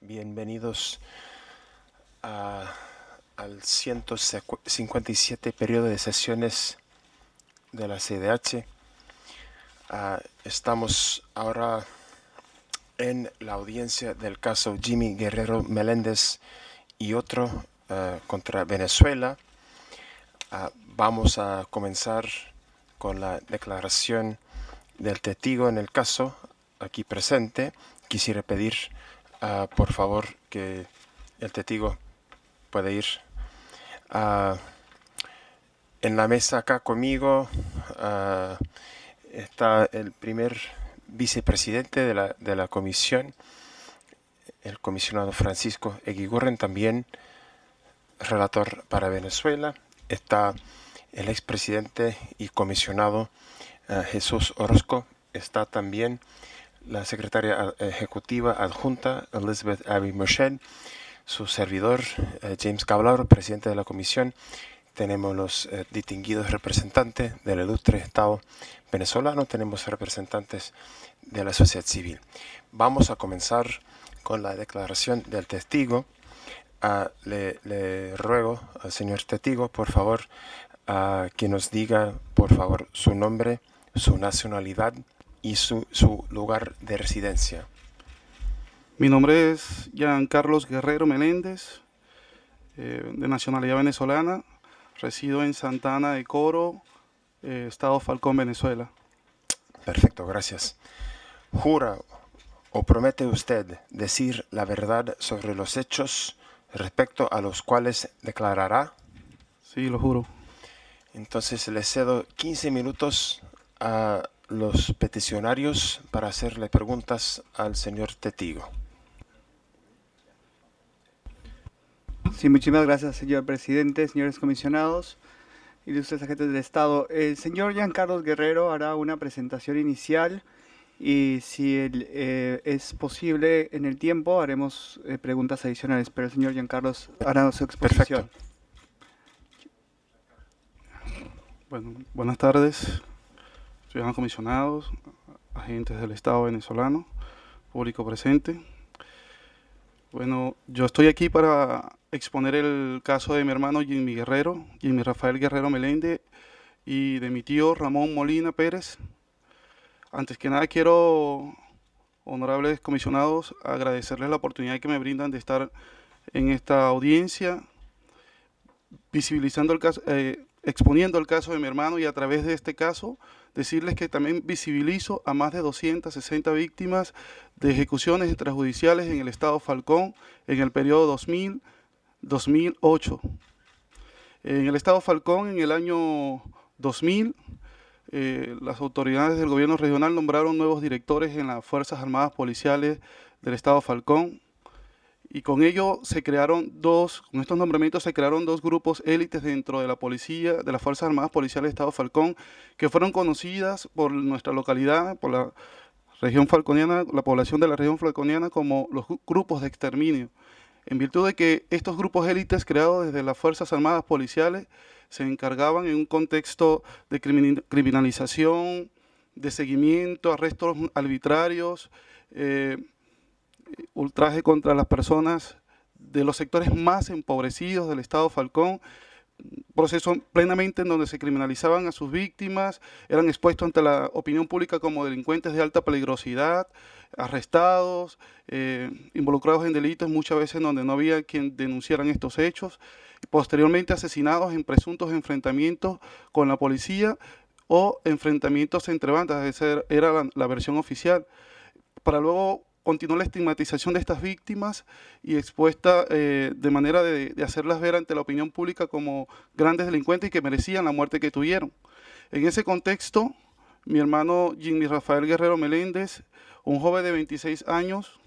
bienvenidos al 157 periodo de sesiones de la CDH. Ah, estamos ahora en la audiencia del caso Jimmy Guerrero Meléndez y otro ah, contra Venezuela. Ah, vamos a comenzar con la declaración del testigo en el caso aquí presente. Quisiera pedir Ah, por favor, que el testigo puede ir. Ah, en la mesa acá conmigo ah, está el primer vicepresidente de la, de la comisión, el comisionado Francisco eguigurren también relator para Venezuela. Está el expresidente y comisionado Jesús Orozco. Está también la secretaria ejecutiva adjunta Elizabeth Abby Moshe, su servidor eh, James Cablaro, presidente de la comisión. Tenemos los eh, distinguidos representantes del ilustre Estado venezolano, tenemos representantes de la sociedad civil. Vamos a comenzar con la declaración del testigo. Ah, le, ruego al señor testigo, por favor, ah, que nos diga, por favor, su nombre, su nacionalidad, y su, lugar de residencia. Mi nombre es Jean Carlos Guerrero Meléndez, eh, de nacionalidad venezolana. Resido en Santana de Coro, eh, Estado Falcón, Venezuela. Perfecto, gracias. ¿Jura o promete usted decir la verdad sobre los hechos respecto a los cuales declarará? Sí, lo juro. Entonces le cedo 15 minutos a los peticionarios para hacerle preguntas al señor Tetigo. Sí, muchísimas gracias, señor presidente, señores comisionados, ilustres agentes del Estado. El señor Jean Carlos Guerrero hará una presentación inicial y si eh, es posible en el tiempo haremos eh, preguntas adicionales, pero el señor Jean Carlos hará su exposición. buenas tardes son comisionados, agentes del Estado venezolano, público presente. Bueno, yo estoy aquí para exponer el caso de mi hermano Jimmy Guerrero, Jimmy Rafael Guerrero Melende y de mi tío Ramón Molina Pérez. Antes que nada quiero, honorables comisionados, agradecerles la oportunidad que me brindan de estar en esta audiencia, visibilizando el caso, eh, exponiendo el caso de mi hermano y a través de este caso decirles que también visibilizo a más de 260 víctimas de ejecuciones extrajudiciales en el estado Falcón en el periodo 2000-2008. En el estado Falcón, en el año 2000, eh, las autoridades del gobierno regional nombraron nuevos directores en las Fuerzas Armadas Policiales del estado Falcón y con ello se crearon dos, con estos nombramientos se crearon dos grupos élites dentro de la policía, de las Fuerzas Armadas Policiales de Estado Falcón, que fueron conocidas por nuestra localidad, por la región falconiana, la población de la región falconiana como los grupos de exterminio, en virtud de que estos grupos élites creados desde las Fuerzas Armadas Policiales se encargaban en un contexto de criminalización, de seguimiento, arrestos arbitrarios, eh, ultraje contra las personas de los sectores más empobrecidos del Estado Falcón, proceso plenamente en donde se criminalizaban a sus víctimas, eran expuestos ante la opinión pública como delincuentes de alta peligrosidad, arrestados, eh, involucrados en delitos, muchas veces donde no había quien denunciaran estos hechos, posteriormente asesinados en presuntos enfrentamientos con la policía o enfrentamientos entre bandas, esa era la, la versión oficial, para luego continuó la estigmatización de estas víctimas y expuesta eh, de manera de, hacerlas ver ante la opinión pública como grandes delincuentes y que merecían la muerte que tuvieron. En ese contexto, mi hermano Jimmy Rafael Guerrero Meléndez, un joven de 26 años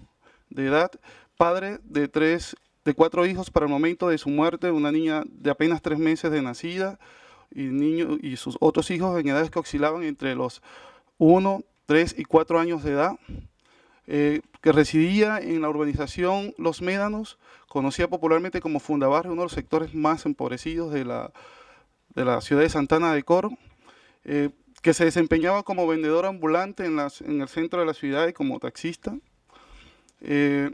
de edad, padre de tres de cuatro hijos para el momento de su muerte, una niña de apenas tres meses de nacida y, niño, y sus otros hijos en edades que oscilaban entre los 1, 3 y 4 años de edad. Eh, que residía en la urbanización Los Médanos, conocida popularmente como Fundabarrio, uno de los sectores más empobrecidos de la, de la ciudad de Santana de Coro, eh, que se desempeñaba como vendedor ambulante en, en, el centro de la ciudad y como taxista. Eh,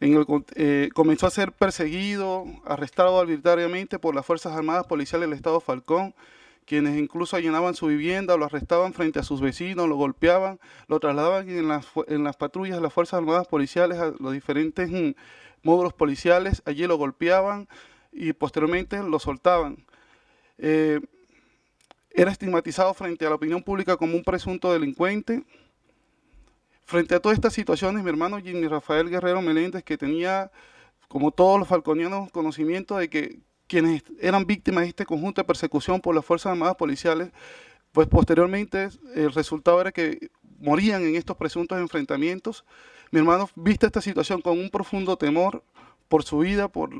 eh, comenzó a ser perseguido, arrestado arbitrariamente por las Fuerzas Armadas Policiales del Estado Falcón quienes incluso allanaban su vivienda, lo arrestaban frente a sus vecinos, lo golpeaban, lo trasladaban en las, patrullas de las Fuerzas Armadas Policiales, a los diferentes mm, módulos policiales, allí lo golpeaban y posteriormente lo soltaban. Eh, era estigmatizado frente a la opinión pública como un presunto delincuente. Frente a todas estas situaciones, mi hermano Jimmy Rafael Guerrero Meléndez, que tenía, como todos los falconianos, conocimiento de que quienes eran víctimas de este conjunto de persecución por las Fuerzas Armadas Policiales, pues posteriormente eh, el resultado era que morían en estos presuntos enfrentamientos. Mi hermano viste esta situación con un profundo temor por su vida, por,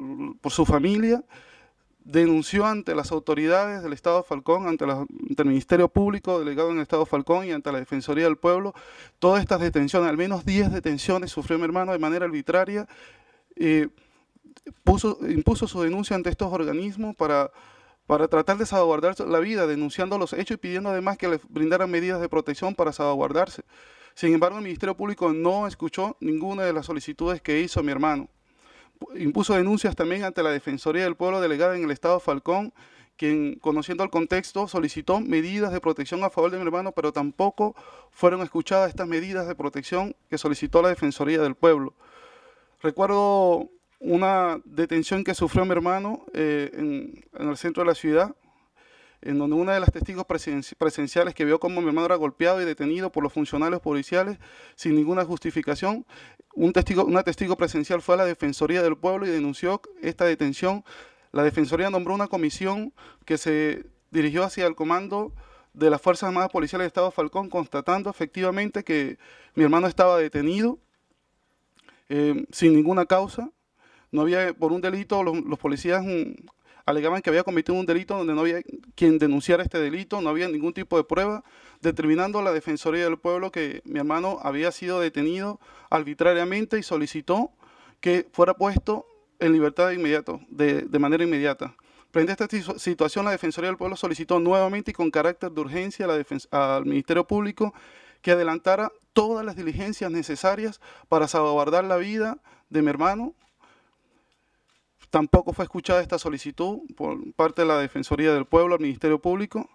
su familia, denunció ante las autoridades del Estado Falcón, ante, el Ministerio Público delegado en el Estado Falcón y ante la Defensoría del Pueblo todas estas detenciones, al menos 10 detenciones sufrió mi hermano de manera arbitraria. Eh, impuso su denuncia ante estos organismos para, para tratar de salvaguardar la vida, denunciando los hechos y pidiendo además que les brindaran medidas de protección para salvaguardarse. Sin embargo, el Ministerio Público no escuchó ninguna de las solicitudes que hizo mi hermano. Impuso denuncias también ante la Defensoría del Pueblo delegada en el Estado Falcón, quien, conociendo el contexto, solicitó medidas de protección a favor de mi hermano, pero tampoco fueron escuchadas estas medidas de protección que solicitó la Defensoría del Pueblo. Recuerdo una detención que sufrió mi hermano eh, en, el centro de la ciudad, en donde una de las testigos presenciales que vio cómo mi hermano era golpeado y detenido por los funcionarios policiales sin ninguna justificación, un testigo, una testigo presencial fue a la Defensoría del Pueblo y denunció esta detención. La Defensoría nombró una comisión que se dirigió hacia el comando de las Fuerzas Armadas Policiales del Estado Falcón, constatando efectivamente que mi hermano estaba detenido eh, sin ninguna causa no había, por un delito, los, policías mm, alegaban que había cometido un delito donde no había quien denunciara este delito, no había ningún tipo de prueba, determinando la Defensoría del Pueblo que mi hermano había sido detenido arbitrariamente y solicitó que fuera puesto en libertad de inmediato, de, manera inmediata. Prende esta situación, la Defensoría del Pueblo solicitó nuevamente y con carácter de urgencia al Ministerio Público que adelantara todas las diligencias necesarias para salvaguardar la vida de mi hermano, Tampoco fue escuchada esta solicitud por parte de la Defensoría del Pueblo al Ministerio Público.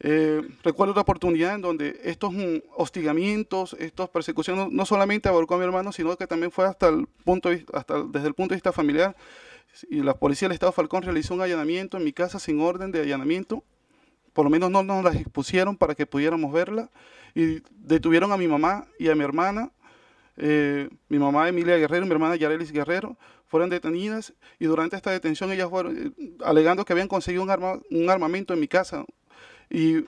Eh, recuerdo otra oportunidad en donde estos mm, hostigamientos, estas persecuciones, no, solamente abarcó a mi hermano, sino que también fue hasta el punto desde el punto de vista familiar. Y la policía del Estado Falcón realizó un allanamiento en mi casa sin orden de allanamiento. Por lo menos no nos las expusieron para que pudiéramos verla. Y detuvieron a mi mamá y a mi hermana. Eh, mi mamá Emilia Guerrero, mi hermana Yarelis Guerrero, fueron detenidas y durante esta detención ellas fueron eh, alegando que habían conseguido un, arma, un armamento en mi casa. Y,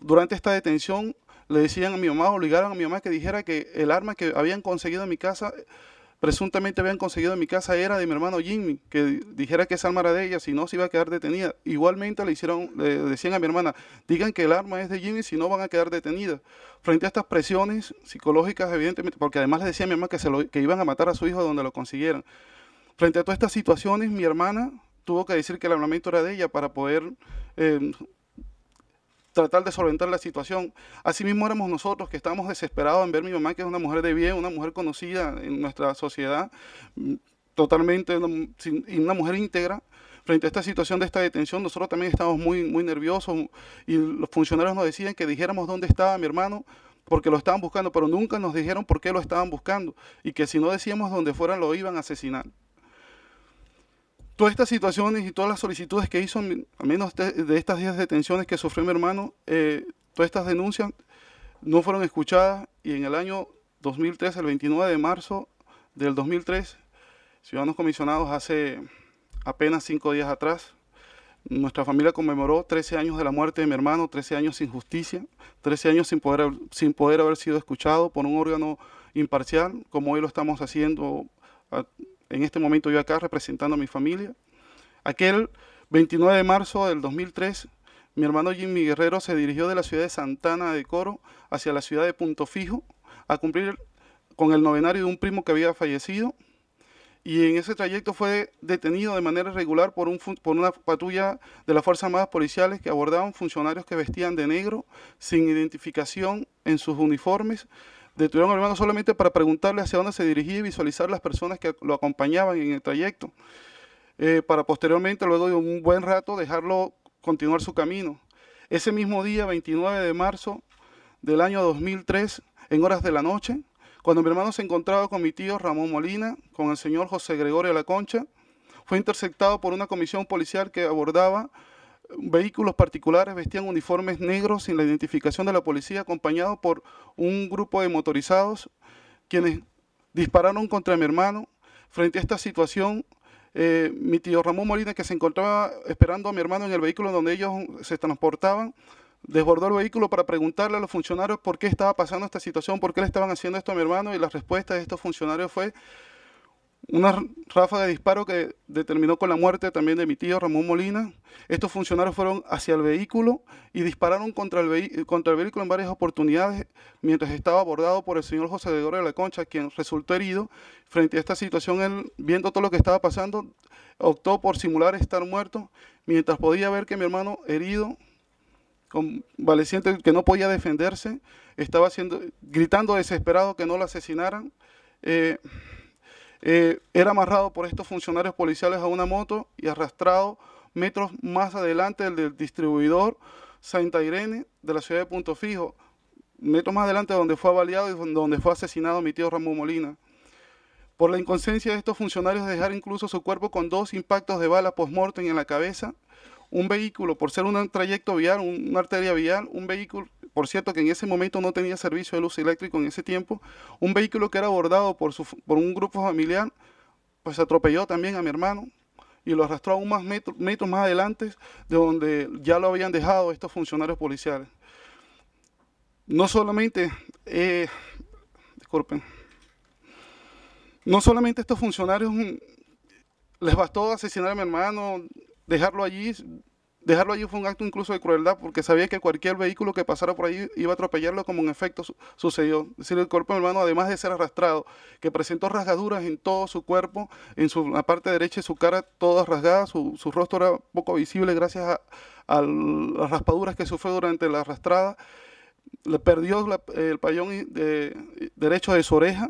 durante esta detención le decían a mi mamá, obligaron a mi mamá que dijera que el arma que habían conseguido en mi casa, presuntamente habían conseguido en mi casa, era de mi hermano Jimmy, que dijera que esa arma era de ella, si no se iba a quedar detenida. Igualmente le hicieron, le decían a mi hermana, digan que el arma es de Jimmy, si no van a quedar detenidas. Frente a estas presiones psicológicas, evidentemente, porque además le decía a mi mamá que, se lo, que iban a matar a su hijo donde lo consiguieran. Frente a todas estas situaciones, mi hermana tuvo que decir que el armamento era de ella para poder em, tratar de solventar la situación. Asimismo éramos nosotros que estábamos desesperados en ver a mi mamá, que es una mujer de bien, una mujer conocida en nuestra sociedad, mm, totalmente una, mujer íntegra. Frente a esta situación de esta detención, nosotros también estábamos muy, muy nerviosos y los funcionarios nos decían que dijéramos dónde estaba mi hermano, porque lo estaban buscando, pero nunca nos dijeron por qué lo estaban buscando y que si no decíamos dónde fuera lo iban a asesinar todas estas situaciones y todas las solicitudes que hizo, al menos de, estas estas 10 detenciones que sufrió mi hermano, eh, todas estas denuncias no fueron escuchadas y en el año 2003, el 29 de marzo del 2003, Ciudadanos Comisionados hace apenas cinco días atrás, nuestra familia conmemoró 13 años de la muerte de mi hermano, 13 años sin justicia, 13 años sin poder, sin poder haber sido escuchado por un órgano imparcial, como hoy lo estamos haciendo en este momento yo acá representando a mi familia. Aquel 29 de marzo del 2003, mi hermano Jimmy Guerrero se dirigió de la ciudad de Santana de Coro hacia la ciudad de Punto Fijo a cumplir con el novenario de un primo que había fallecido y en ese trayecto fue detenido de manera irregular por, por una patrulla de las Fuerzas Armadas Policiales que abordaban funcionarios que vestían de negro sin identificación en sus uniformes Detuvieron mi hermano solamente para preguntarle hacia dónde se dirigía y visualizar las personas que lo acompañaban en el trayecto, eh, para posteriormente, luego de un buen rato, dejarlo continuar su camino. Ese mismo día, 29 de marzo del año 2003, en horas de la noche, cuando mi hermano se encontraba con mi tío Ramón Molina, con el señor José Gregorio La Concha, fue interceptado por una comisión policial que abordaba vehículos particulares vestían uniformes negros sin la identificación de la policía, acompañado por un grupo de motorizados quienes dispararon contra mi hermano. Frente a esta situación, eh, mi tío Ramón Molina, que se encontraba esperando a mi hermano en el vehículo donde ellos se transportaban, desbordó el vehículo para preguntarle a los funcionarios por qué estaba pasando esta situación, por qué le estaban haciendo esto a mi hermano, y la respuesta de estos funcionarios fue una ráfaga de disparo que determinó con la muerte también de mi tío Ramón Molina. Estos funcionarios fueron hacia el vehículo y dispararon contra el, contra vehículo en varias oportunidades mientras estaba abordado por el señor José de de la Concha, quien resultó herido. Frente a esta situación, él, viendo todo lo que estaba pasando, optó por simular estar muerto mientras podía ver que mi hermano herido convaleciente que no podía defenderse, estaba haciendo, gritando desesperado que no lo asesinaran. Eh, eh, era amarrado por estos funcionarios policiales a una moto y arrastrado metros más adelante del, distribuidor Santa Irene de la ciudad de Punto Fijo, metros más adelante donde fue avaliado y donde fue asesinado mi tío Ramón Molina. Por la inconsciencia de estos funcionarios de dejar incluso su cuerpo con dos impactos de bala post-mortem en la cabeza, un vehículo, por ser un trayecto vial, una arteria vial, un vehículo por cierto que en ese momento no tenía servicio de luz eléctrico en ese tiempo, un vehículo que era abordado por, un grupo familiar, pues atropelló también a mi hermano y lo arrastró aún más metros más adelante de donde ya lo habían dejado estos funcionarios policiales. No solamente, eh, disculpen, no solamente estos funcionarios mm, les bastó asesinar a mi hermano, dejarlo allí Dejarlo allí fue un acto incluso de crueldad porque sabía que cualquier vehículo que pasara por ahí iba a atropellarlo como en efecto sucedió. Es decir, el cuerpo de hermano, además de ser arrastrado, que presentó rasgaduras en todo su cuerpo, en su, la parte derecha de su cara toda rasgada, su, rostro era poco visible gracias a, las raspaduras que sufrió durante la arrastrada le perdió el payón eh, derecho de su oreja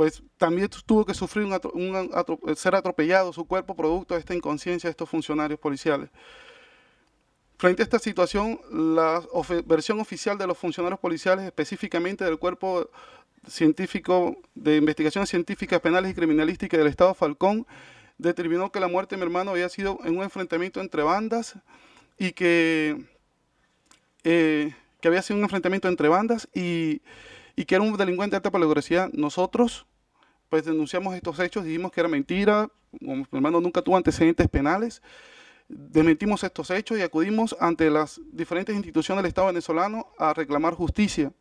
pues también tuvo que sufrir eh, ser atropellado su cuerpo producto de esta inconsciencia de estos funcionarios policiales. Frente a esta situación, la versión oficial de los funcionarios policiales, específicamente del Cuerpo Científico de Investigaciones Científicas Penales y Criminalísticas del Estado Falcón, determinó que la muerte de mi hermano había sido en un enfrentamiento entre bandas y que, eh, que había sido un enfrentamiento entre bandas y y que era un delincuente de alta peligrosidad. Nosotros, pues denunciamos estos hechos, dijimos que era mentira, mi hermano nunca tuvo antecedentes penales, desmentimos estos hechos y acudimos ante las diferentes instituciones del Estado venezolano a reclamar justicia.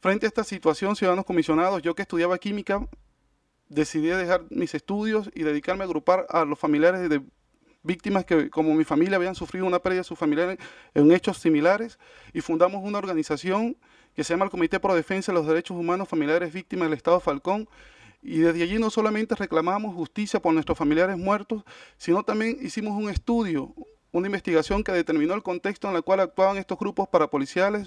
Frente a esta situación, ciudadanos comisionados, yo que estudiaba química, decidí dejar mis estudios y dedicarme a agrupar a los familiares de víctimas que, como mi familia, habían sufrido una pérdida de sus familiares en hechos similares y fundamos una organización que se llama el Comité por Defensa de los Derechos Humanos Familiares Víctimas del Estado Falcón. Y desde allí no solamente reclamamos justicia por nuestros familiares muertos, sino también hicimos un estudio, una investigación que determinó el contexto en el cual actuaban estos grupos parapoliciales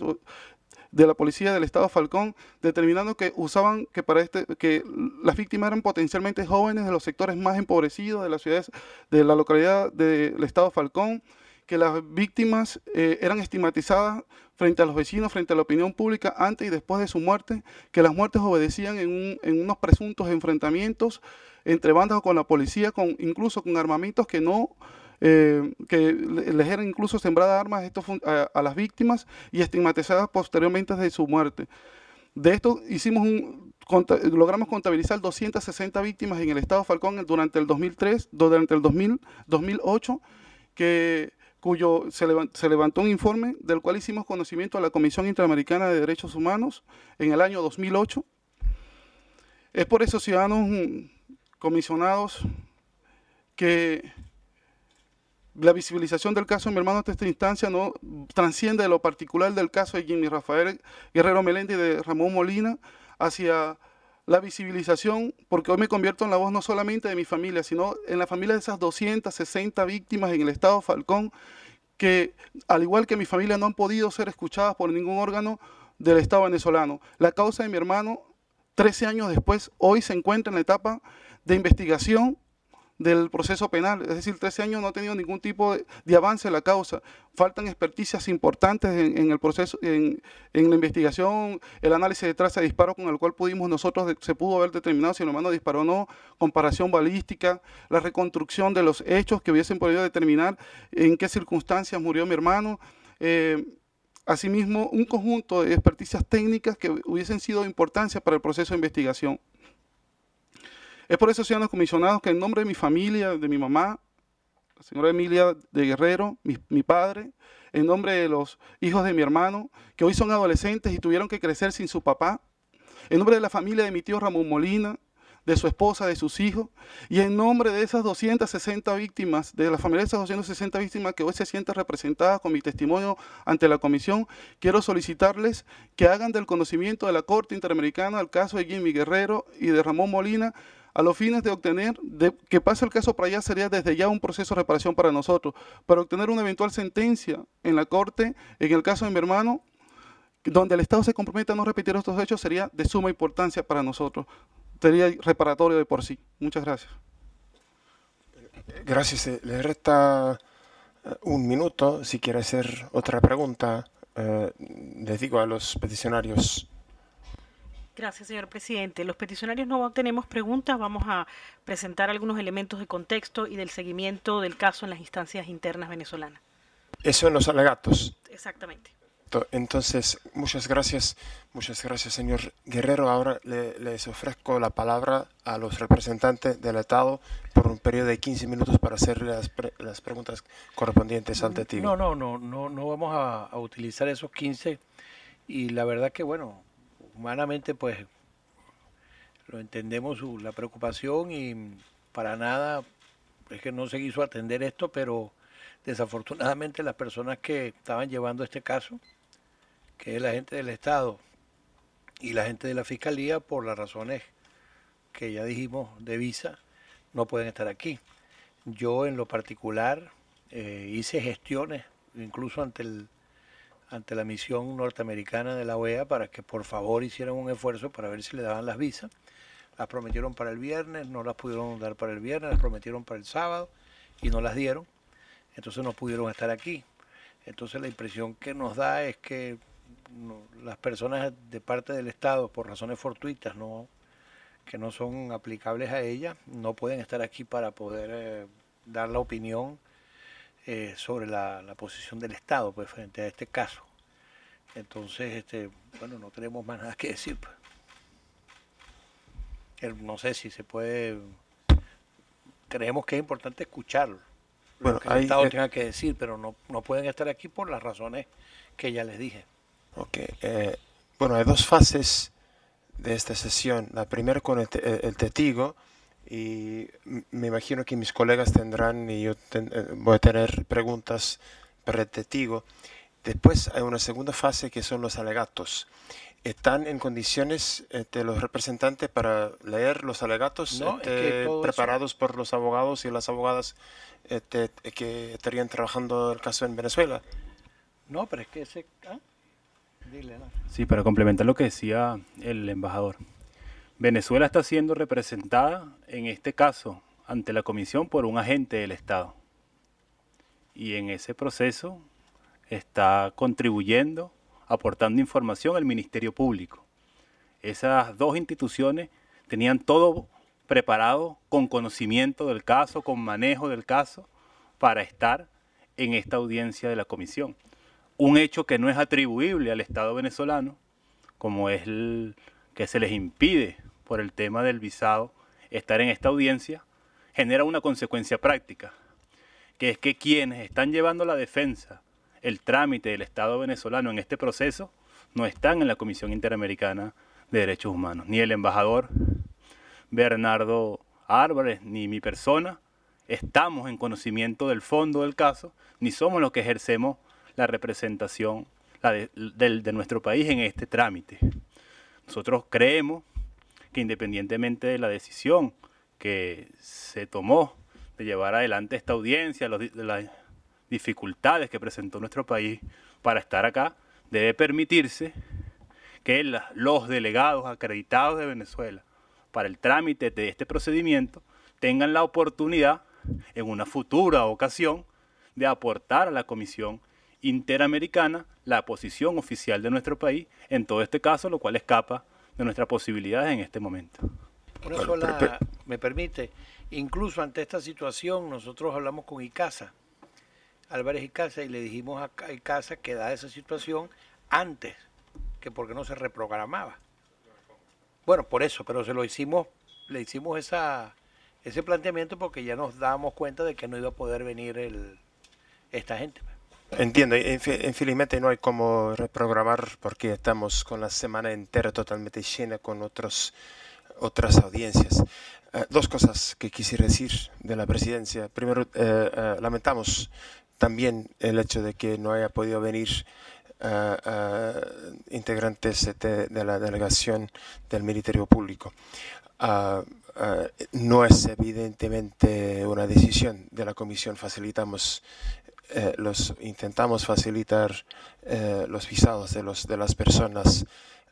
de la policía del Estado Falcón, determinando que usaban que para este que las víctimas eran potencialmente jóvenes de los sectores más empobrecidos de las ciudades de la localidad del Estado Falcón que las víctimas eh, eran estigmatizadas frente a los vecinos, frente a la opinión pública, antes y después de su muerte, que las muertes obedecían en, unos presuntos enfrentamientos entre bandas o con la policía, con, incluso con armamentos que no... Eh, que les eran incluso sembradas armas a, las víctimas y estigmatizadas posteriormente de su muerte. De esto hicimos un, logramos contabilizar 260 víctimas en el estado Falcón durante el 2003, durante el 2008, que cuyo se, levantó un informe del cual hicimos conocimiento a la Comisión Interamericana de Derechos Humanos en el año 2008. Es por eso, ciudadanos mm, comisionados, que la visibilización del caso de mi hermano hasta esta instancia no trasciende de lo particular del caso de Jimmy Rafael Guerrero Meléndez y de Ramón Molina hacia la visibilización, porque hoy me convierto en la voz no solamente de mi familia, sino en la familia de esas 260 víctimas en el estado Falcón, que al igual que mi familia no han podido ser escuchadas por ningún órgano del estado venezolano. La causa de mi hermano, 13 años después, hoy se encuentra en la etapa de investigación del proceso penal. Es decir, 13 años no ha tenido ningún tipo de, avance en la causa. Faltan experticias importantes en, el proceso, en, la investigación, el análisis de traza de disparo con el cual pudimos nosotros, se pudo haber determinado si el hermano disparó o no, comparación balística, la reconstrucción de los hechos que hubiesen podido determinar en qué circunstancias murió mi hermano. Eh, asimismo, un conjunto de experticias técnicas que hubiesen sido de importancia para el proceso de investigación. Es por eso, señores comisionados, que en nombre de mi familia, de mi mamá, la señora Emilia de Guerrero, mi, padre, en nombre de los hijos de mi hermano, que hoy son adolescentes y tuvieron que crecer sin su papá, en nombre de la familia de mi tío Ramón Molina, de su esposa, de sus hijos, y en nombre de esas 260 víctimas, de la familia de esas 260 víctimas que hoy se sienten representadas con mi testimonio ante la comisión, quiero solicitarles que hagan del conocimiento de la Corte Interamericana el caso de Jimmy Guerrero y de Ramón Molina a los fines de obtener, de, que pase el caso para allá sería desde ya un proceso de reparación para nosotros, para obtener una eventual sentencia en la corte, en el caso de mi hermano, donde el Estado se comprometa a no repetir estos hechos, sería de suma importancia para nosotros, sería reparatorio de por sí. Muchas gracias. Gracias. Eh, le resta eh, un minuto si quiere hacer otra pregunta. Eh, les digo a los peticionarios Gracias, señor presidente. Los peticionarios no tenemos preguntas. Vamos a presentar algunos elementos de contexto y del seguimiento del caso en las instancias internas venezolanas. Eso en los alegatos. Exactamente. Entonces, muchas gracias, muchas gracias, señor Guerrero. Ahora les ofrezco la palabra a los representantes del Estado por un periodo de 15 minutos para hacerle las, preguntas correspondientes ante ti. No, no, no, no, no vamos a, a utilizar esos 15 y la verdad que, bueno, humanamente pues lo entendemos la preocupación y para nada es que no se quiso atender esto, pero desafortunadamente las personas que estaban llevando este caso, que es la gente del Estado y la gente de la Fiscalía, por las razones que ya dijimos de visa, no pueden estar aquí. Yo en lo particular eh, hice gestiones, incluso ante el ante la misión norteamericana de la OEA para que por favor hicieran un esfuerzo para ver si le daban las visas. Las prometieron para el viernes, no las pudieron dar para el viernes, las prometieron para el sábado y no las dieron. Entonces no pudieron estar aquí. Entonces la impresión que nos da es que las personas de parte del Estado, por razones fortuitas, no, que no son aplicables a ellas, no pueden estar aquí para poder eh, dar la opinión eh, sobre la, posición del Estado pues, frente a este caso. Entonces, este, bueno, no tenemos más nada que decir. Pues. no sé si se puede... Creemos que es importante escucharlo, bueno, lo que el Estado tenga que decir, pero no, pueden estar aquí por las razones que ya les dije. Ok. Eh, bueno, hay dos fases de esta sesión. La primera con el testigo y me imagino que mis colegas tendrán y yo eh, voy a tener preguntas para el testigo. Después hay una segunda fase que son los alegatos. ¿Están en condiciones este, los representantes para leer los alegatos este, preparados por los abogados y las abogadas este, que estarían trabajando el caso en Venezuela? No, pero es que ese... ¿ah? Sí, para complementar lo que decía el embajador. Venezuela está siendo representada en este caso ante la Comisión por un agente del Estado. Y en ese proceso está contribuyendo, aportando información al Ministerio Público. Esas dos instituciones tenían todo preparado con conocimiento del caso, con manejo del caso, para estar en esta audiencia de la comisión. Un hecho que no es atribuible al Estado venezolano, como es el que se les impide por el tema del visado, estar en esta audiencia, genera una consecuencia práctica, que es que quienes están llevando la defensa, el trámite del Estado venezolano en este proceso, no están en la Comisión Interamericana de Derechos Humanos, ni el embajador Bernardo Álvarez, ni mi persona, estamos en conocimiento del fondo del caso, ni somos los que ejercemos la representación de, de, nuestro país en este trámite. Nosotros creemos que independientemente de la decisión que se tomó de llevar adelante esta audiencia, las dificultades que presentó nuestro país para estar acá, debe permitirse que los delegados acreditados de Venezuela para el trámite de este procedimiento tengan la oportunidad en una futura ocasión de aportar a la Comisión Interamericana la posición oficial de nuestro país, en todo este caso, lo cual escapa de nuestras posibilidades en este momento. Una sola, me permite, incluso ante esta situación nosotros hablamos con ICASA, Álvarez ICASA, y le dijimos a ICASA que da esa situación antes, que porque no se reprogramaba. Bueno, por eso, pero se lo hicimos, le hicimos esa, ese planteamiento porque ya nos dábamos cuenta de que no iba a poder venir el, esta gente. Entiendo, infelizmente no hay cómo reprogramar porque estamos con la semana entera totalmente llena con otros, otras audiencias. Eh, dos cosas que quisiera decir de la presidencia. Primero, eh, eh, lamentamos también el hecho de que no haya podido venir integrantes de, la delegación del Ministerio Público. Ah, no es evidentemente una decisión de la Comisión, facilitamos eh, los, intentamos facilitar eh, los visados de, los, de las personas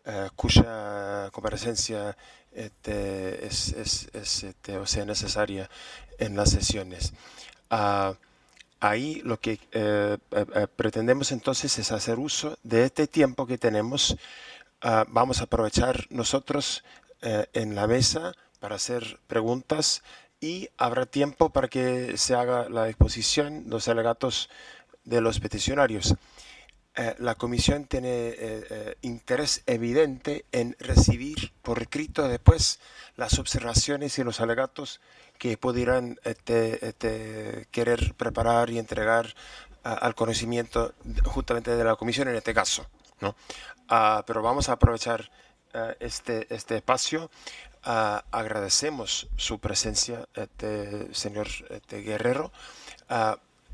eh, cuya comparecencia este, es, este, o sea necesaria en las sesiones. Ah, ahí lo que pretendemos entonces es hacer uso de este tiempo que tenemos. Ah, vamos a aprovechar nosotros en la mesa para hacer preguntas y habrá tiempo para que se haga la exposición, de los alegatos de los peticionarios. Eh, la comisión tiene eh, eh, interés evidente en recibir por escrito después las observaciones y los alegatos que pudieran este, este, querer preparar y entregar al conocimiento justamente de la comisión en este caso. Ah, pero vamos a aprovechar este, este espacio agradecemos su presencia, este, señor este Guerrero.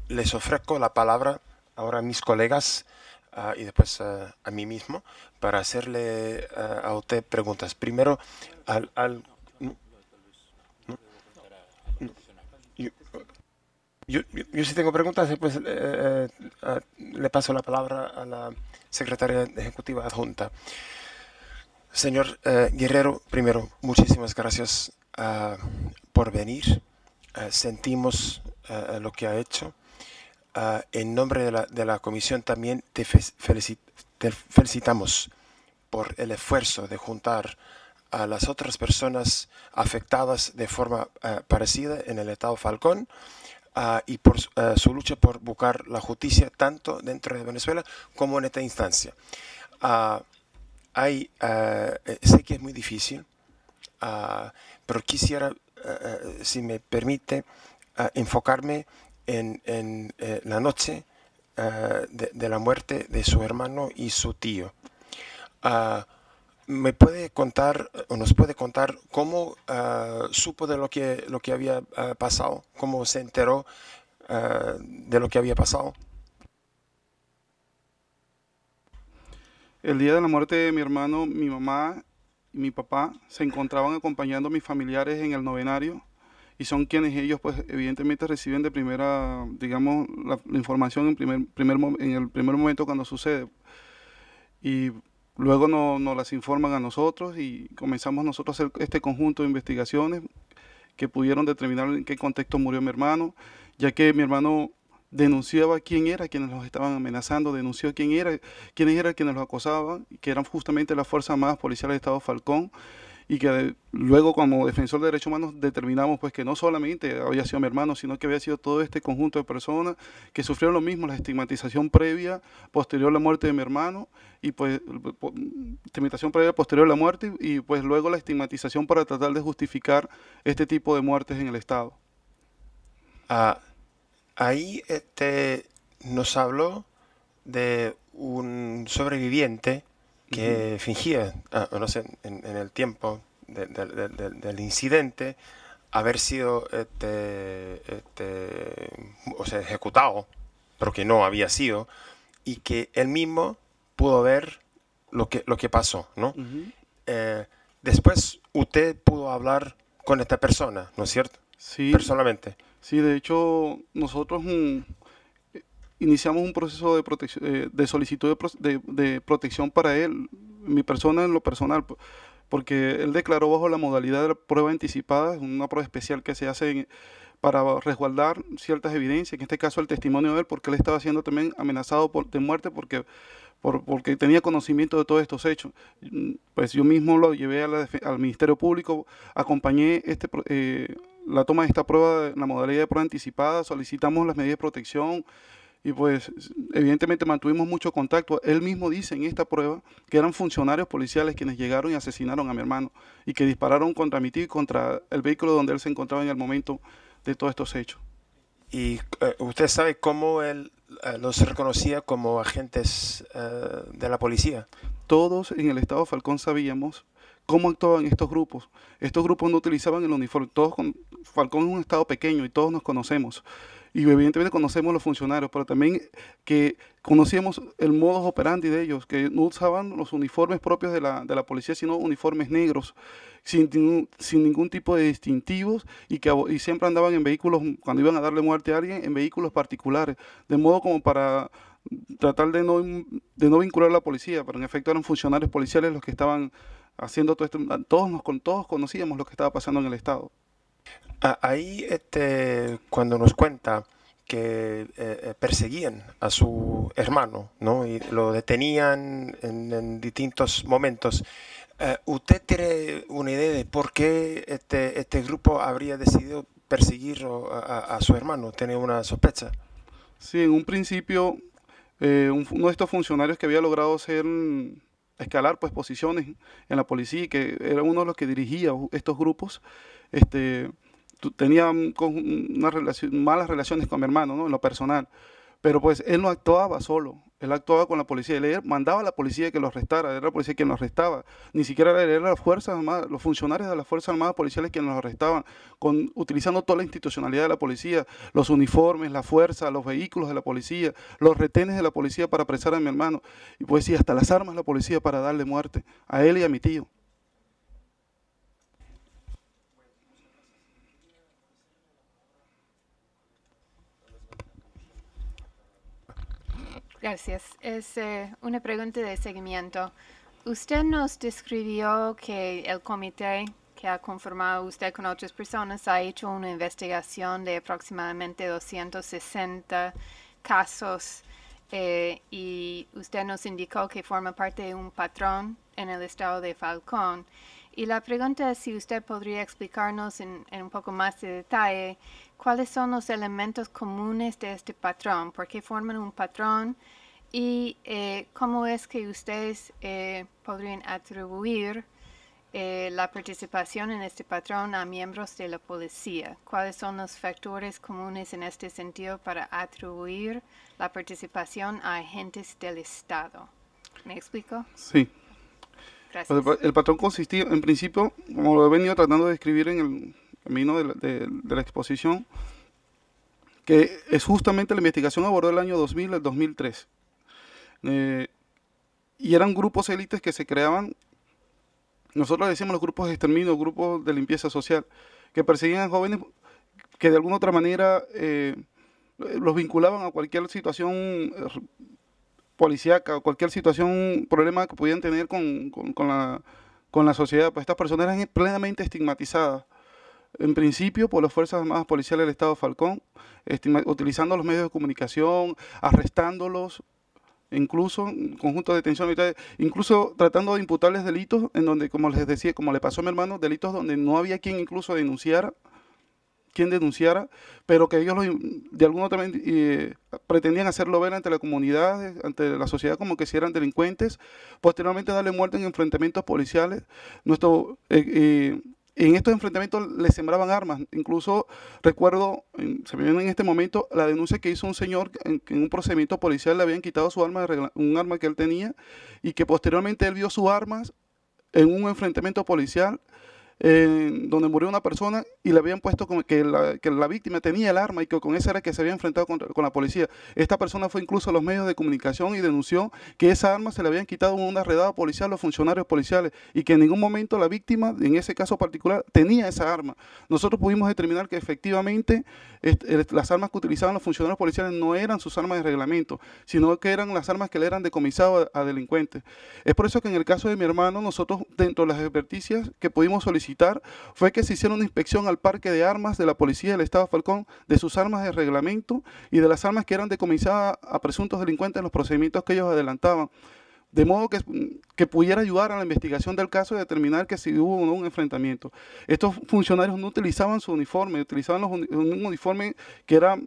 les ofrezco la palabra ahora a mis colegas y después a mí mismo para hacerle a usted preguntas. Primero, al... yo, si tengo preguntas, pues le paso la palabra a la secretaria ejecutiva adjunta. Señor eh, Guerrero, primero, muchísimas gracias ah, por venir. Ah, sentimos ah, lo que ha hecho. en nombre de la, de la, comisión también te, felicitamos por el esfuerzo de juntar a las otras personas afectadas de forma parecida en el Estado Falcón y por su lucha por buscar la justicia tanto dentro de Venezuela como en esta instancia. Ah, eh, sé que es muy difícil, ah, pero quisiera, ah, si me permite, enfocarme en, eh, la noche de, la muerte de su hermano y su tío. ¿Me puede contar o nos puede contar cómo supo de lo que, lo que había pasado? ¿Cómo se enteró de lo que había pasado? El día de la muerte de mi hermano, mi mamá y mi papá se encontraban acompañando a mis familiares en el novenario y son quienes ellos, pues evidentemente reciben de primera, digamos, la, información en, primer, el primer momento cuando sucede. Y luego nos las informan a nosotros y comenzamos nosotros a hacer este conjunto de investigaciones que pudieron determinar en qué contexto murió mi hermano, ya que mi hermano denunciaba quién era quienes los estaban amenazando, denunció quién era, quienes eran quienes los acosaban, que eran justamente las Fuerzas Armadas Policiales del Estado Falcón, y que eh, luego como defensor de derechos humanos determinamos pues que no solamente había sido mi hermano, sino que había sido todo este conjunto de personas que sufrieron lo mismo, la estigmatización previa, posterior a la muerte de mi hermano, y pues estigmatización previa, posterior a la muerte, y pues luego la estigmatización para tratar de justificar este tipo de muertes en el Estado. Ah ahí este, nos habló de un sobreviviente que fingía, ah, no sé, en, el tiempo del incidente, haber sido este, este, o ejecutado, pero que no había sido, y que él mismo pudo ver lo que, lo que pasó, ¿no? Eh, después usted pudo hablar con esta persona, ¿no es cierto? Sí. Personalmente. Sí, de hecho, nosotros mm, iniciamos un proceso de, eh, de solicitud de, protección para él, mi persona en lo personal, porque él declaró bajo la modalidad de prueba anticipada, una prueba especial que se hace para resguardar ciertas evidencias, en este caso el testimonio de él, porque él estaba siendo también amenazado de muerte porque, tenía conocimiento de todos estos hechos. Mm, pues yo mismo lo llevé al Ministerio Público, acompañé este... Eh, la toma de esta prueba, la modalidad de prueba anticipada, solicitamos las medidas de protección y pues evidentemente mantuvimos mucho contacto. Él mismo dice en esta prueba que eran funcionarios policiales quienes llegaron y asesinaron a mi hermano y que dispararon contra mi tío y contra el vehículo donde él se encontraba en el momento de todos estos hechos. ¿Y eh, usted sabe cómo él eh, los reconocía como agentes eh, de la policía? Todos en el estado Falcón sabíamos cómo actuaban estos grupos. Estos grupos no utilizaban el uniforme. Todos con, Falcón es un estado pequeño y todos nos conocemos. Y evidentemente conocemos los funcionarios, pero también que conocíamos el modus operandi de ellos, que no usaban los uniformes propios de la, de la policía, sino uniformes negros, sin, sin ningún tipo de distintivos y que siempre andaban en vehículos, cuando iban a darle muerte a alguien, en vehículos particulares, de modo como para tratar de no, de no vincular a la policía, pero en efecto eran funcionarios policiales los que estaban haciendo todo esto, ah, todos, nos, todos conocíamos lo que estaba pasando en el Estado. Ahí, este, cuando nos cuenta que eh, eh, perseguían a su hermano, ¿no? Y lo detenían en, distintos momentos. Eh, ¿Usted tiene una idea de por qué este, este grupo habría decidido perseguir a, su hermano? ¿Tiene una sospecha? Sí, en un principio, uno de estos funcionarios que había logrado ser escalar pues posiciones en la policía, que era uno de los que dirigía estos grupos, este, tenía una malas relaciones con mi hermano, ¿no? En lo personal, pero pues él no actuaba solo, él actuaba con la policía, él mandaba a la policía que los arrestara, era la policía que nos arrestaba. Ni siquiera era las Fuerzas los funcionarios de las Fuerzas Armadas policiales quienes nos arrestaban, con, utilizando toda la institucionalidad de la policía, los uniformes, la fuerza, los vehículos de la policía, los retenes de la policía para apresar a mi hermano. Y pues sí, hasta las armas de la policía para darle muerte a él y a mi tío. Gracias. Es eh, una pregunta de seguimiento. Usted nos describió que el comité que ha conformado usted con otras personas ha hecho una investigación de aproximadamente 260 casos eh, y usted nos indicó que forma parte de un patrón en el estado de Falcón. Y la pregunta es si usted podría explicarnos en, un poco más de detalle cuáles son los elementos comunes de este patrón, por qué forman un patrón y eh, cómo es que ustedes eh, podrían atribuir eh, la participación en este patrón a miembros de la policía. ¿Cuáles son los factores comunes en este sentido para atribuir la participación a agentes del Estado? ¿Me explico? Sí. El patrón consistía, en principio, como lo he venido tratando de describir en el camino de la, exposición, que es justamente la investigación abordó el año 2000 al 2003. y eran grupos élites que se creaban, nosotros decimos los grupos de exterminio, grupos de limpieza social, que perseguían a jóvenes que de alguna u otra manera eh, los vinculaban a cualquier situación eh, policíaca o cualquier situación, problema que pudieran tener con, con, la, sociedad. Pues estas personas eran plenamente estigmatizadas. En principio, por las Fuerzas Armadas Policiales del Estado Falcón, utilizando los medios de comunicación, arrestándolos, incluso conjunto de detención incluso tratando de imputarles delitos en donde, como les decía, como le pasó a mi hermano, delitos donde no había quien incluso denunciara quien denunciara, pero que ellos de alguna también eh, pretendían hacerlo ver ante la comunidad, ante la sociedad como que si eran delincuentes, posteriormente darle muerte en enfrentamientos policiales. Nuestro, eh, eh, en estos enfrentamientos le sembraban armas. Incluso recuerdo, se me viene en este momento, la denuncia que hizo un señor en, un procedimiento policial le habían quitado su arma, un arma que él tenía, y que posteriormente él vio sus armas en un enfrentamiento policial donde murió una persona y le habían puesto que, la, víctima tenía el arma y que con esa era que se había enfrentado con, la policía. Esta persona fue incluso a los medios de comunicación y denunció que esa arma se le habían quitado en una redada policial a los funcionarios policiales y que en ningún momento la víctima, en ese caso particular, tenía esa arma. Nosotros pudimos determinar que efectivamente las armas que utilizaban los funcionarios policiales no eran sus armas de reglamento, sino que eran las armas que le eran decomisadas a delincuentes. Es por eso que en el caso de mi hermano, nosotros dentro de las experticias que pudimos solicitar, fue que se hicieron una inspección al parque de armas de la Policía del Estado Falcón de sus armas de reglamento y de las armas que eran decomisadas a presuntos delincuentes en los procedimientos que ellos adelantaban de modo que, que, pudiera ayudar a la investigación del caso y determinar que si hubo o no un enfrentamiento. Estos funcionarios no utilizaban su uniforme, utilizaban un uniforme que era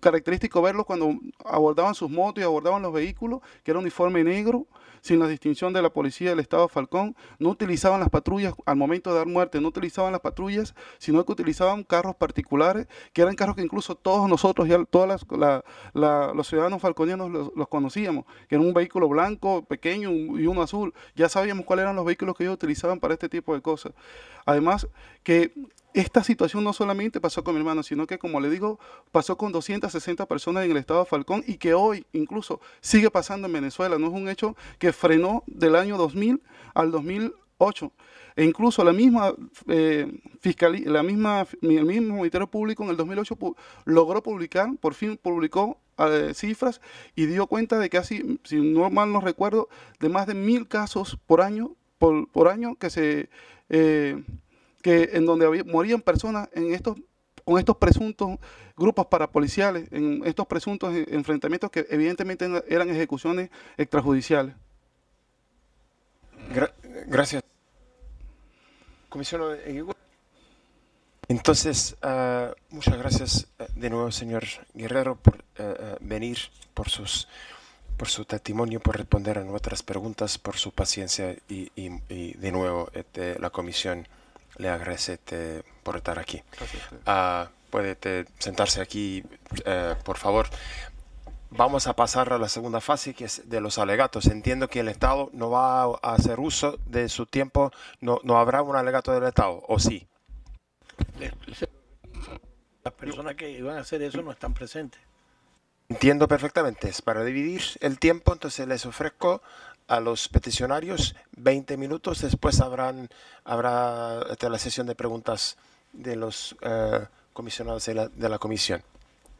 característico verlo cuando abordaban sus motos y abordaban los vehículos, que era un uniforme negro, sin la distinción de la policía del Estado de Falcón, no utilizaban las patrullas al momento de dar muerte, no utilizaban las patrullas, sino que utilizaban carros particulares, que eran carros que incluso todos nosotros, y todos la, los ciudadanos falconianos los, los conocíamos, que era un vehículo blanco, pequeño, y uno azul. Ya sabíamos cuáles eran los vehículos que ellos utilizaban para este tipo de cosas. Además, que esta situación no solamente pasó con mi hermano, sino que, como le digo, pasó con 260 personas en el estado de Falcón y que hoy incluso sigue pasando en Venezuela. No es un hecho que frenó del año 2000 al 2008. E incluso la misma, eh, la misma, el mismo Ministerio Público en el 2008 logró publicar, por fin publicó eh, cifras y dio cuenta de casi, si no mal no recuerdo, de más de mil casos por año, por, año que se... Eh, que en donde morían personas en estos con estos presuntos grupos parapoliciales, en estos presuntos enfrentamientos que evidentemente eran ejecuciones extrajudiciales. gracias. Comisión Entonces, ah, muchas gracias eh, de nuevo, señor Guerrero, por eh, eh, venir, por, sus, por su testimonio, por responder a nuestras preguntas, por su paciencia y, de nuevo este, la comisión le agradece este, por estar aquí. Ah, puede este, sentarse aquí, por favor. Vamos a pasar a la segunda fase, que es de los alegatos. Entiendo que el Estado no va a hacer uso de su tiempo, no, habrá un alegato del Estado, ¿o sí? Las personas que iban a hacer eso no están presentes. Entiendo perfectamente. Es para dividir el tiempo, entonces les ofrezco a los peticionarios 20 minutos. Después habrán, habrá este, la sesión de preguntas de los eh, comisionados de la comisión.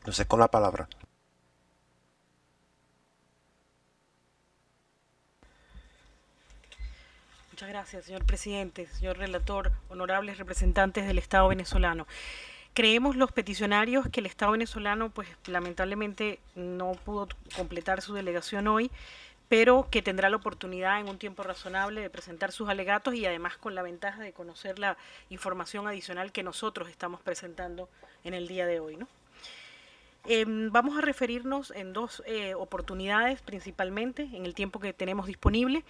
Entonces, con la palabra. Muchas gracias, señor presidente, señor relator, honorables representantes del Estado venezolano. Creemos los peticionarios que el Estado venezolano, pues lamentablemente no pudo completar su delegación hoy, pero que tendrá la oportunidad en un tiempo razonable de presentar sus alegatos y además con la ventaja de conocer la información adicional que nosotros estamos presentando en el día de hoy. ¿no? Em, vamos a referirnos en dos eh, oportunidades principalmente, en el tiempo que tenemos disponible.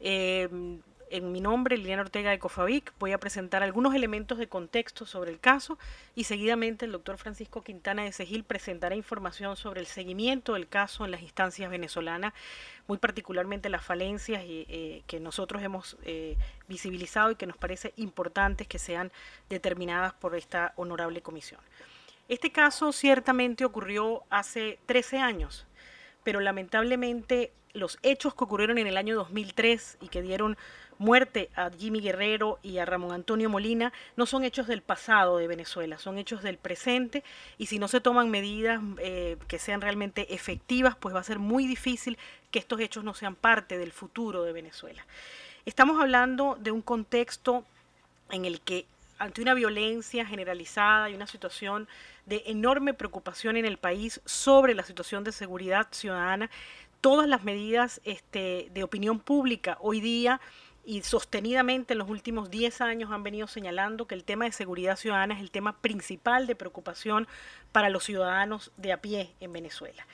Em, en mi nombre, Liliana Ortega de Cofavic, voy a presentar algunos elementos de contexto sobre el caso y seguidamente el doctor Francisco Quintana de Segil presentará información sobre el seguimiento del caso en las instancias venezolanas, muy particularmente las falencias eh, que nosotros hemos eh, visibilizado y que nos parece importantes que sean determinadas por esta honorable comisión. Este caso ciertamente ocurrió hace 13 años, pero lamentablemente los hechos que ocurrieron en el año 2003 y que dieron muerte a Jimmy Guerrero y a Ramón Antonio Molina no son hechos del pasado de Venezuela, son hechos del presente y si no se toman medidas eh, que sean realmente efectivas, pues va a ser muy difícil que estos hechos no sean parte del futuro de Venezuela. Estamos hablando de un contexto en el que ante una violencia generalizada y una situación de enorme preocupación en el país sobre la situación de seguridad ciudadana, todas las medidas este, de opinión pública hoy día y sostenidamente en los últimos 10 años han venido señalando que el tema de seguridad ciudadana es el tema principal de preocupación para los ciudadanos de a pie en Venezuela.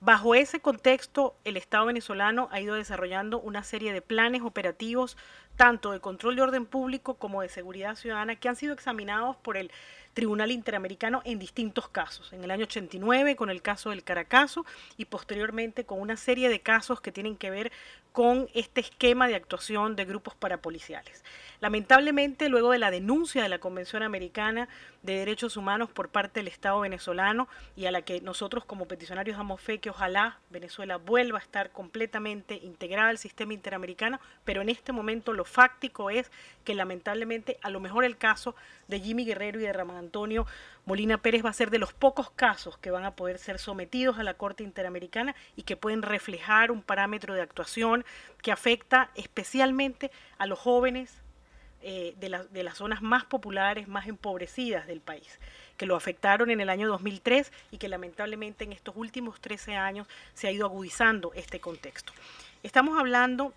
Bajo ese contexto, el Estado venezolano ha ido desarrollando una serie de planes operativos, tanto de control de orden público como de seguridad ciudadana, que han sido examinados por el Tribunal Interamericano en distintos casos. En el año 89 con el caso del Caracazo y posteriormente con una serie de casos que tienen que ver con este esquema de actuación de grupos parapoliciales. Lamentablemente, luego de la denuncia de la Convención Americana de Derechos Humanos por parte del Estado venezolano y a la que nosotros como peticionarios damos fe que ojalá Venezuela vuelva a estar completamente integrada al sistema interamericano, pero en este momento lo fáctico es que lamentablemente a lo mejor el caso de Jimmy Guerrero y de Ramón Antonio Molina Pérez va a ser de los pocos casos que van a poder ser sometidos a la Corte Interamericana y que pueden reflejar un parámetro de actuación que afecta especialmente a los jóvenes eh, de, de las zonas más populares, más empobrecidas del país que lo afectaron en el año 2003 y que lamentablemente en estos últimos 13 años se ha ido agudizando este contexto. Estamos hablando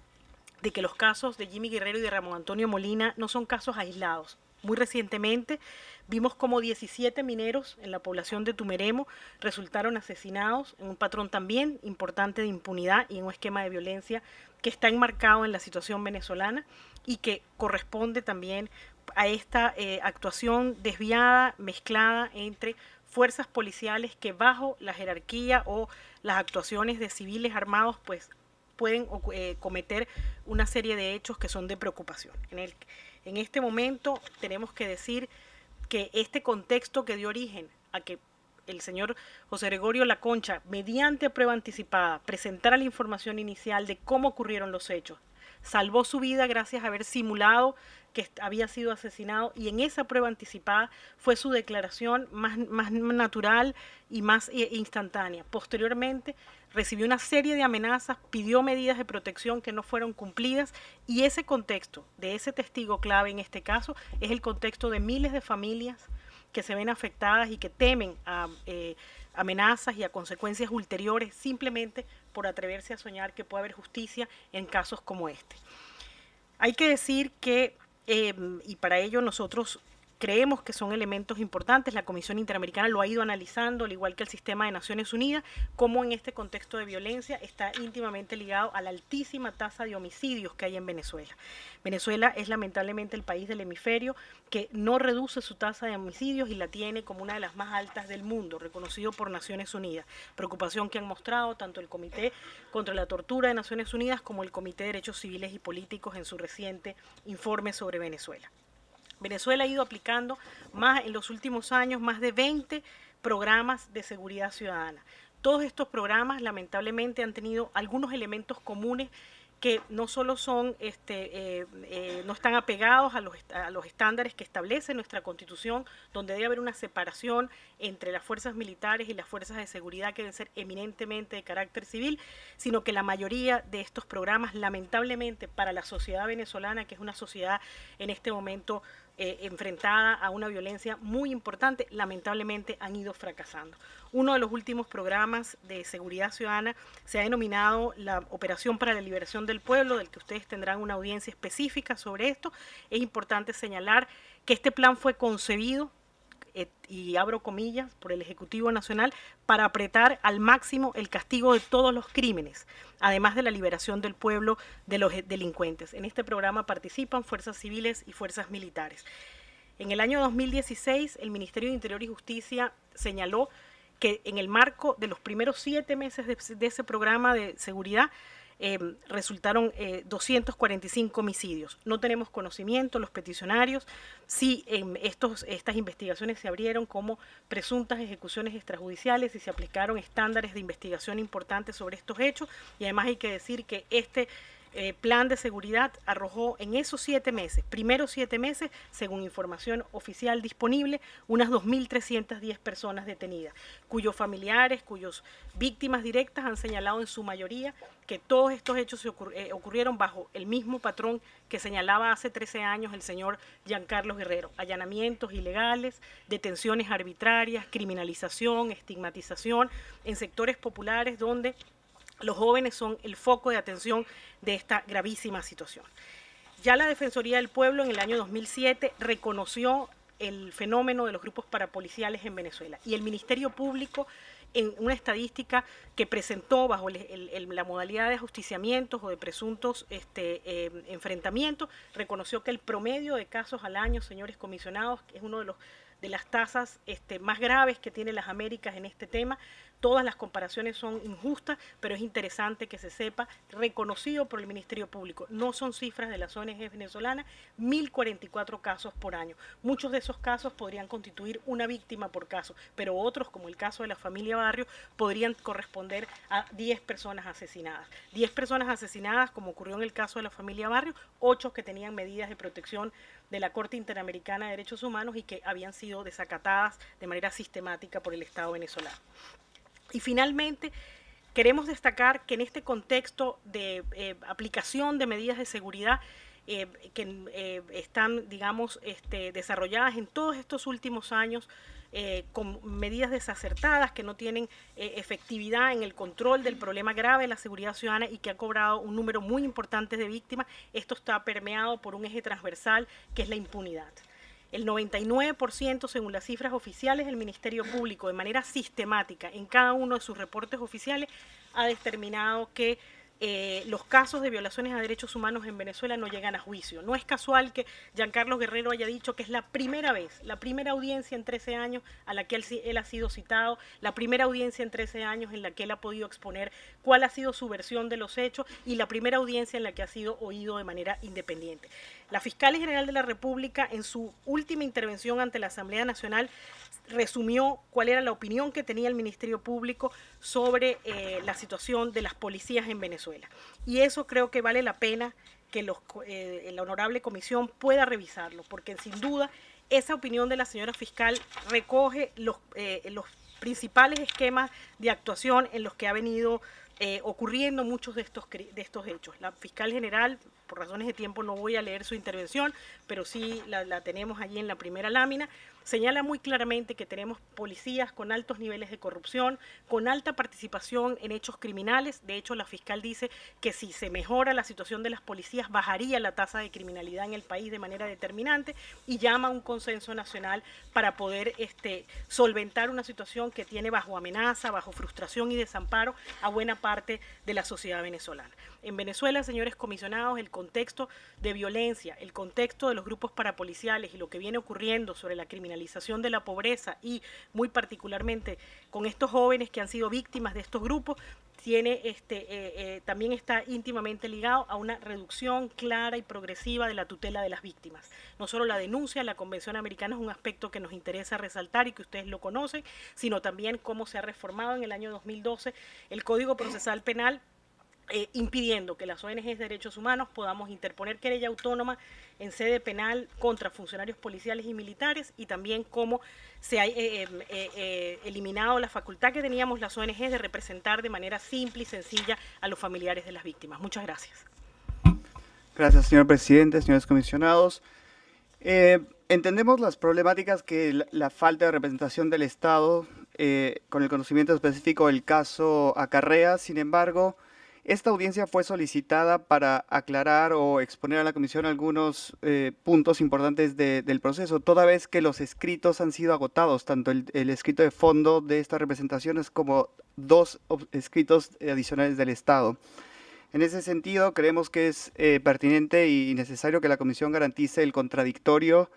de que los casos de Jimmy Guerrero y de Ramón Antonio Molina no son casos aislados, muy recientemente vimos como 17 mineros en la población de Tumeremo resultaron asesinados en un patrón también importante de impunidad y en un esquema de violencia que está enmarcado en la situación venezolana y que corresponde también a esta eh, actuación desviada, mezclada entre fuerzas policiales que bajo la jerarquía o las actuaciones de civiles armados pues pueden eh, cometer una serie de hechos que son de preocupación. En este momento tenemos que decir que este contexto que dio origen a que el señor José Gregorio Laconcha, mediante prueba anticipada, presentara la información inicial de cómo ocurrieron los hechos. Salvó su vida gracias a haber simulado que había sido asesinado y en esa prueba anticipada fue su declaración más, natural y más eh, instantánea. Posteriormente recibió una serie de amenazas, pidió medidas de protección que no fueron cumplidas y ese contexto de ese testigo clave en este caso es el contexto de miles de familias que se ven afectadas y que temen a eh, amenazas y a consecuencias ulteriores simplemente por atreverse a soñar que puede haber justicia en casos como este. Hay que decir que Em, y para ello nosotros creemos que son elementos importantes. La Comisión Interamericana lo ha ido analizando, al igual que el sistema de Naciones Unidas, cómo en este contexto de violencia está íntimamente ligado a la altísima tasa de homicidios que hay en Venezuela. Venezuela es lamentablemente el país del hemisferio que no reduce su tasa de homicidios y la tiene como una de las más altas del mundo, reconocido por Naciones Unidas. Preocupación que han mostrado tanto el Comité contra la Tortura de Naciones Unidas como el Comité de Derechos Civiles y Políticos en su reciente informe sobre Venezuela. Venezuela ha ido aplicando más en los últimos años más de 20 programas de seguridad ciudadana. Todos estos programas lamentablemente han tenido algunos elementos comunes que no solo son, este, eh, eh, no están apegados a los, a los, estándares que establece nuestra constitución, donde debe haber una separación entre las fuerzas militares y las fuerzas de seguridad que deben ser eminentemente de carácter civil, sino que la mayoría de estos programas, lamentablemente para la sociedad venezolana, que es una sociedad en este momento eh, enfrentada a una violencia muy importante, lamentablemente han ido fracasando. Uno de los últimos programas de seguridad ciudadana se ha denominado la Operación para la Liberación del Pueblo, del que ustedes tendrán una audiencia específica sobre esto. Es importante señalar que este plan fue concebido y abro comillas, por el Ejecutivo Nacional para apretar al máximo el castigo de todos los crímenes, además de la liberación del pueblo de los eh, delincuentes. En este programa participan fuerzas civiles y fuerzas militares. En el año 2016, el Ministerio de Interior y Justicia señaló que en el marco de los primeros siete meses de, de ese programa de seguridad, Em, resultaron 245 eh, homicidios. No tenemos conocimiento, los peticionarios, si em, estos, estas investigaciones se abrieron como presuntas ejecuciones extrajudiciales y se aplicaron estándares de investigación importantes sobre estos hechos. Y además hay que decir que este eh, plan de seguridad arrojó en esos siete meses, primeros siete meses, según información oficial disponible, unas 2.310 personas detenidas, cuyos familiares, cuyos víctimas directas han señalado en su mayoría que todos estos hechos eh, ocurrieron bajo el mismo patrón que señalaba hace 13 años el señor Giancarlo Guerrero, allanamientos ilegales, detenciones arbitrarias, criminalización, estigmatización en sectores populares donde los jóvenes son el foco de atención de esta gravísima situación. Ya la Defensoría del Pueblo en el año 2007 reconoció el fenómeno de los grupos parapoliciales en Venezuela y el Ministerio Público en una estadística que presentó bajo la modalidad de ajusticiamientos o de presuntos este, eh, enfrentamientos, reconoció que el promedio de casos al año, señores comisionados, que es uno de los de las tasas este, más graves que tienen las Américas en este tema, Todas las comparaciones son injustas, pero es interesante que se sepa, reconocido por el Ministerio Público. No son cifras de las ONG venezolanas, 1.044 casos por año. Muchos de esos casos podrían constituir una víctima por caso, pero otros, como el caso de la familia Barrio, podrían corresponder a 10 personas asesinadas. 10 personas asesinadas, como ocurrió en el caso de la familia Barrio, 8 que tenían medidas de protección de la Corte Interamericana de Derechos Humanos y que habían sido desacatadas de manera sistemática por el Estado venezolano. Y finalmente, queremos destacar que en este contexto de eh, aplicación de medidas de seguridad eh, que eh, están, digamos, este, desarrolladas en todos estos últimos años, con medidas desacertadas que no tienen efectividad en el control del problema grave de la seguridad ciudadana y que ha cobrado un número muy importante de víctimas. Esto está permeado por un eje transversal que es la impunidad. El 99%, según las cifras oficiales del Ministerio Público, de manera sistemática en cada uno de sus reportes oficiales, ha determinado que eh, los casos de violaciones a derechos humanos en Venezuela no llegan a juicio. No es casual que Giancarlo Guerrero haya dicho que es la primera vez, la primera audiencia en 13 años a la que él, ha sido citado, la primera audiencia en 13 años en la que él ha podido exponer cuál ha sido su versión de los hechos y la primera audiencia en la que ha sido oído de manera independiente. La fiscal general de la República, en su última intervención ante la Asamblea Nacional, resumió cuál era la opinión que tenía el Ministerio Público sobre eh, la situación de las policías en Venezuela. Y eso creo que vale la pena que la eh, honorable comisión pueda revisarlo, porque sin duda esa opinión de la señora fiscal recoge los, eh, principales esquemas de actuación en los que ha venido eh, ocurriendo muchos de estos, de estos hechos. La fiscal general, por razones de tiempo no voy a leer su intervención, pero sí la tenemos allí en la primera lámina señala muy claramente que tenemos policías con altos niveles de corrupción, con alta participación en hechos criminales. De hecho, la fiscal dice que si se mejora la situación de las policías, bajaría la tasa de criminalidad en el país de manera determinante y llama a un consenso nacional para poder este, solventar una situación que tiene bajo amenaza, bajo frustración y desamparo a buena parte de la sociedad venezolana. En Venezuela, señores comisionados, el contexto de violencia, el contexto de los grupos parapoliciales y lo que viene ocurriendo sobre la criminalización de la pobreza y muy particularmente con estos jóvenes que han sido víctimas de estos grupos, tiene este, eh, eh, también está íntimamente ligado a una reducción clara y progresiva de la tutela de las víctimas. No solo la denuncia, la Convención Americana es un aspecto que nos interesa resaltar y que ustedes lo conocen, sino también cómo se ha reformado en el año 2012 el Código Procesal Penal eh, impidiendo que las ONGs de derechos humanos podamos interponer querella autónoma en sede penal contra funcionarios policiales y militares y también cómo se ha eh, eh, em, eliminado la facultad que teníamos las ONGs de representar de manera simple y sencilla a los familiares de las víctimas. Muchas gracias. Gracias, señor presidente, señores comisionados. entendemos las problemáticas que la, falta de representación del Estado con el conocimiento específico del caso acarrea, sin embargo, esta audiencia fue solicitada para aclarar o exponer a la Comisión algunos eh, puntos importantes del proceso, toda vez que los escritos han sido agotados, tanto el, escrito de fondo de estas representaciones como dos escritos adicionales del Estado. En ese sentido, creemos que es eh, pertinente y necesario que la Comisión garantice el contradictorio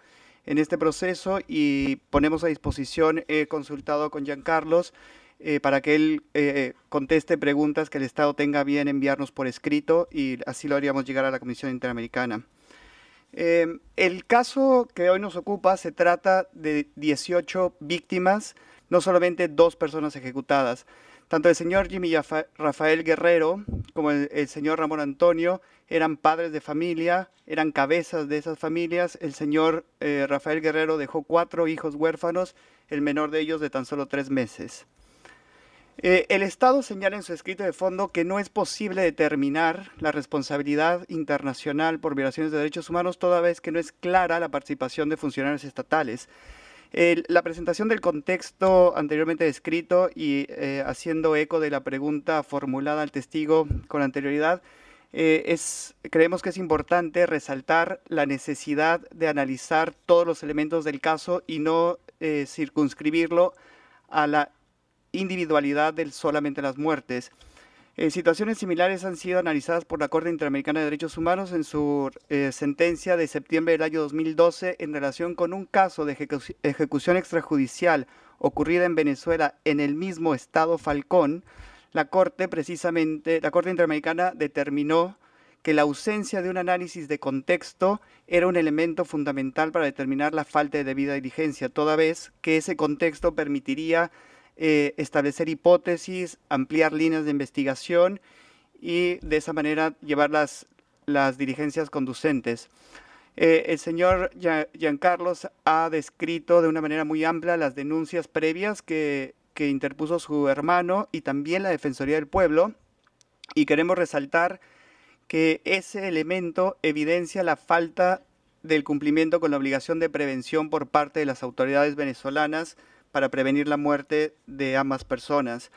en este proceso y ponemos a disposición, he consultado con Giancarlos, Carlos, eh, para que él eh, eh, conteste preguntas que el Estado tenga bien enviarnos por escrito y así lo haríamos llegar a la Comisión Interamericana. el caso que hoy nos ocupa se trata de 18 víctimas, no solamente dos personas ejecutadas. Tanto el señor Jimmy Rafael Guerrero como el, el señor Ramón Antonio eran padres de familia, eran cabezas de esas familias. El señor Rafael Guerrero dejó cuatro hijos huérfanos, el menor de ellos de tan solo tres meses. Eh, el Estado señala en su escrito de fondo que no es posible determinar la responsabilidad internacional por violaciones de derechos humanos toda vez que no es clara la participación de funcionarios estatales. la presentación del contexto anteriormente descrito y eh, haciendo eco de la pregunta formulada al testigo con anterioridad, eh, es, creemos que es importante resaltar la necesidad de analizar todos los elementos del caso y no circunscribirlo a la individualidad de solamente las muertes. Eh, situaciones similares han sido analizadas por la Corte Interamericana de Derechos Humanos en su eh, sentencia de septiembre del año 2012 en relación con un caso de ejecución extrajudicial ocurrida en Venezuela en el mismo estado Falcón. La Corte precisamente, la Corte Interamericana determinó que la ausencia de un análisis de contexto era un elemento fundamental para determinar la falta de debida diligencia, toda vez que ese contexto permitiría eh, establecer hipótesis, ampliar líneas de investigación y de esa manera llevar las, las dirigencias conducentes. Eh, el señor Giancarlos ha descrito de una manera muy amplia las denuncias previas que, que interpuso su hermano y también la Defensoría del Pueblo y queremos resaltar que ese elemento evidencia la falta del cumplimiento con la obligación de prevención por parte de las autoridades venezolanas para prevenir la muerte de ambas personas.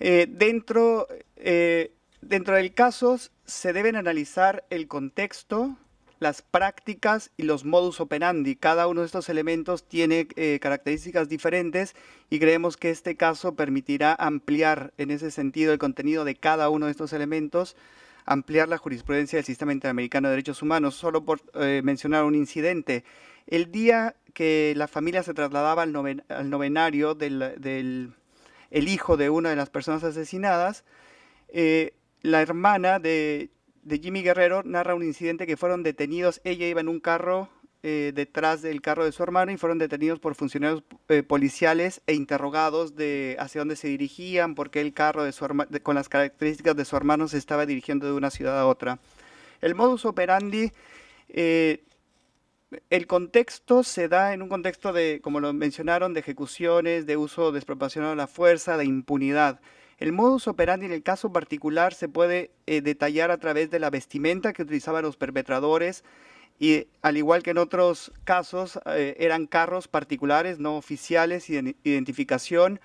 Eh, dentro, eh, dentro del caso se deben analizar el contexto, las prácticas y los modus operandi. Cada uno de estos elementos tiene eh, características diferentes y creemos que este caso permitirá ampliar en ese sentido el contenido de cada uno de estos elementos ampliar la jurisprudencia del sistema interamericano de derechos humanos, solo por eh, mencionar un incidente. El día que la familia se trasladaba al, novenario del, hijo de una de las personas asesinadas, eh, la hermana de Jimmy Guerrero narra un incidente que fueron detenidos, ella iba en un carro eh, detrás del carro de su hermano y fueron detenidos por funcionarios eh, policiales e interrogados de hacia dónde se dirigían, porque el carro de su con las características de su hermano se estaba dirigiendo de una ciudad a otra. El modus operandi, eh, el contexto se da en un contexto de, como lo mencionaron, de ejecuciones, de uso desproporcionado de la fuerza, de impunidad. El modus operandi en el caso particular se puede detallar a través de la vestimenta que utilizaban los perpetradores, y al igual que en otros casos eh, eran carros particulares, no oficiales, identificación.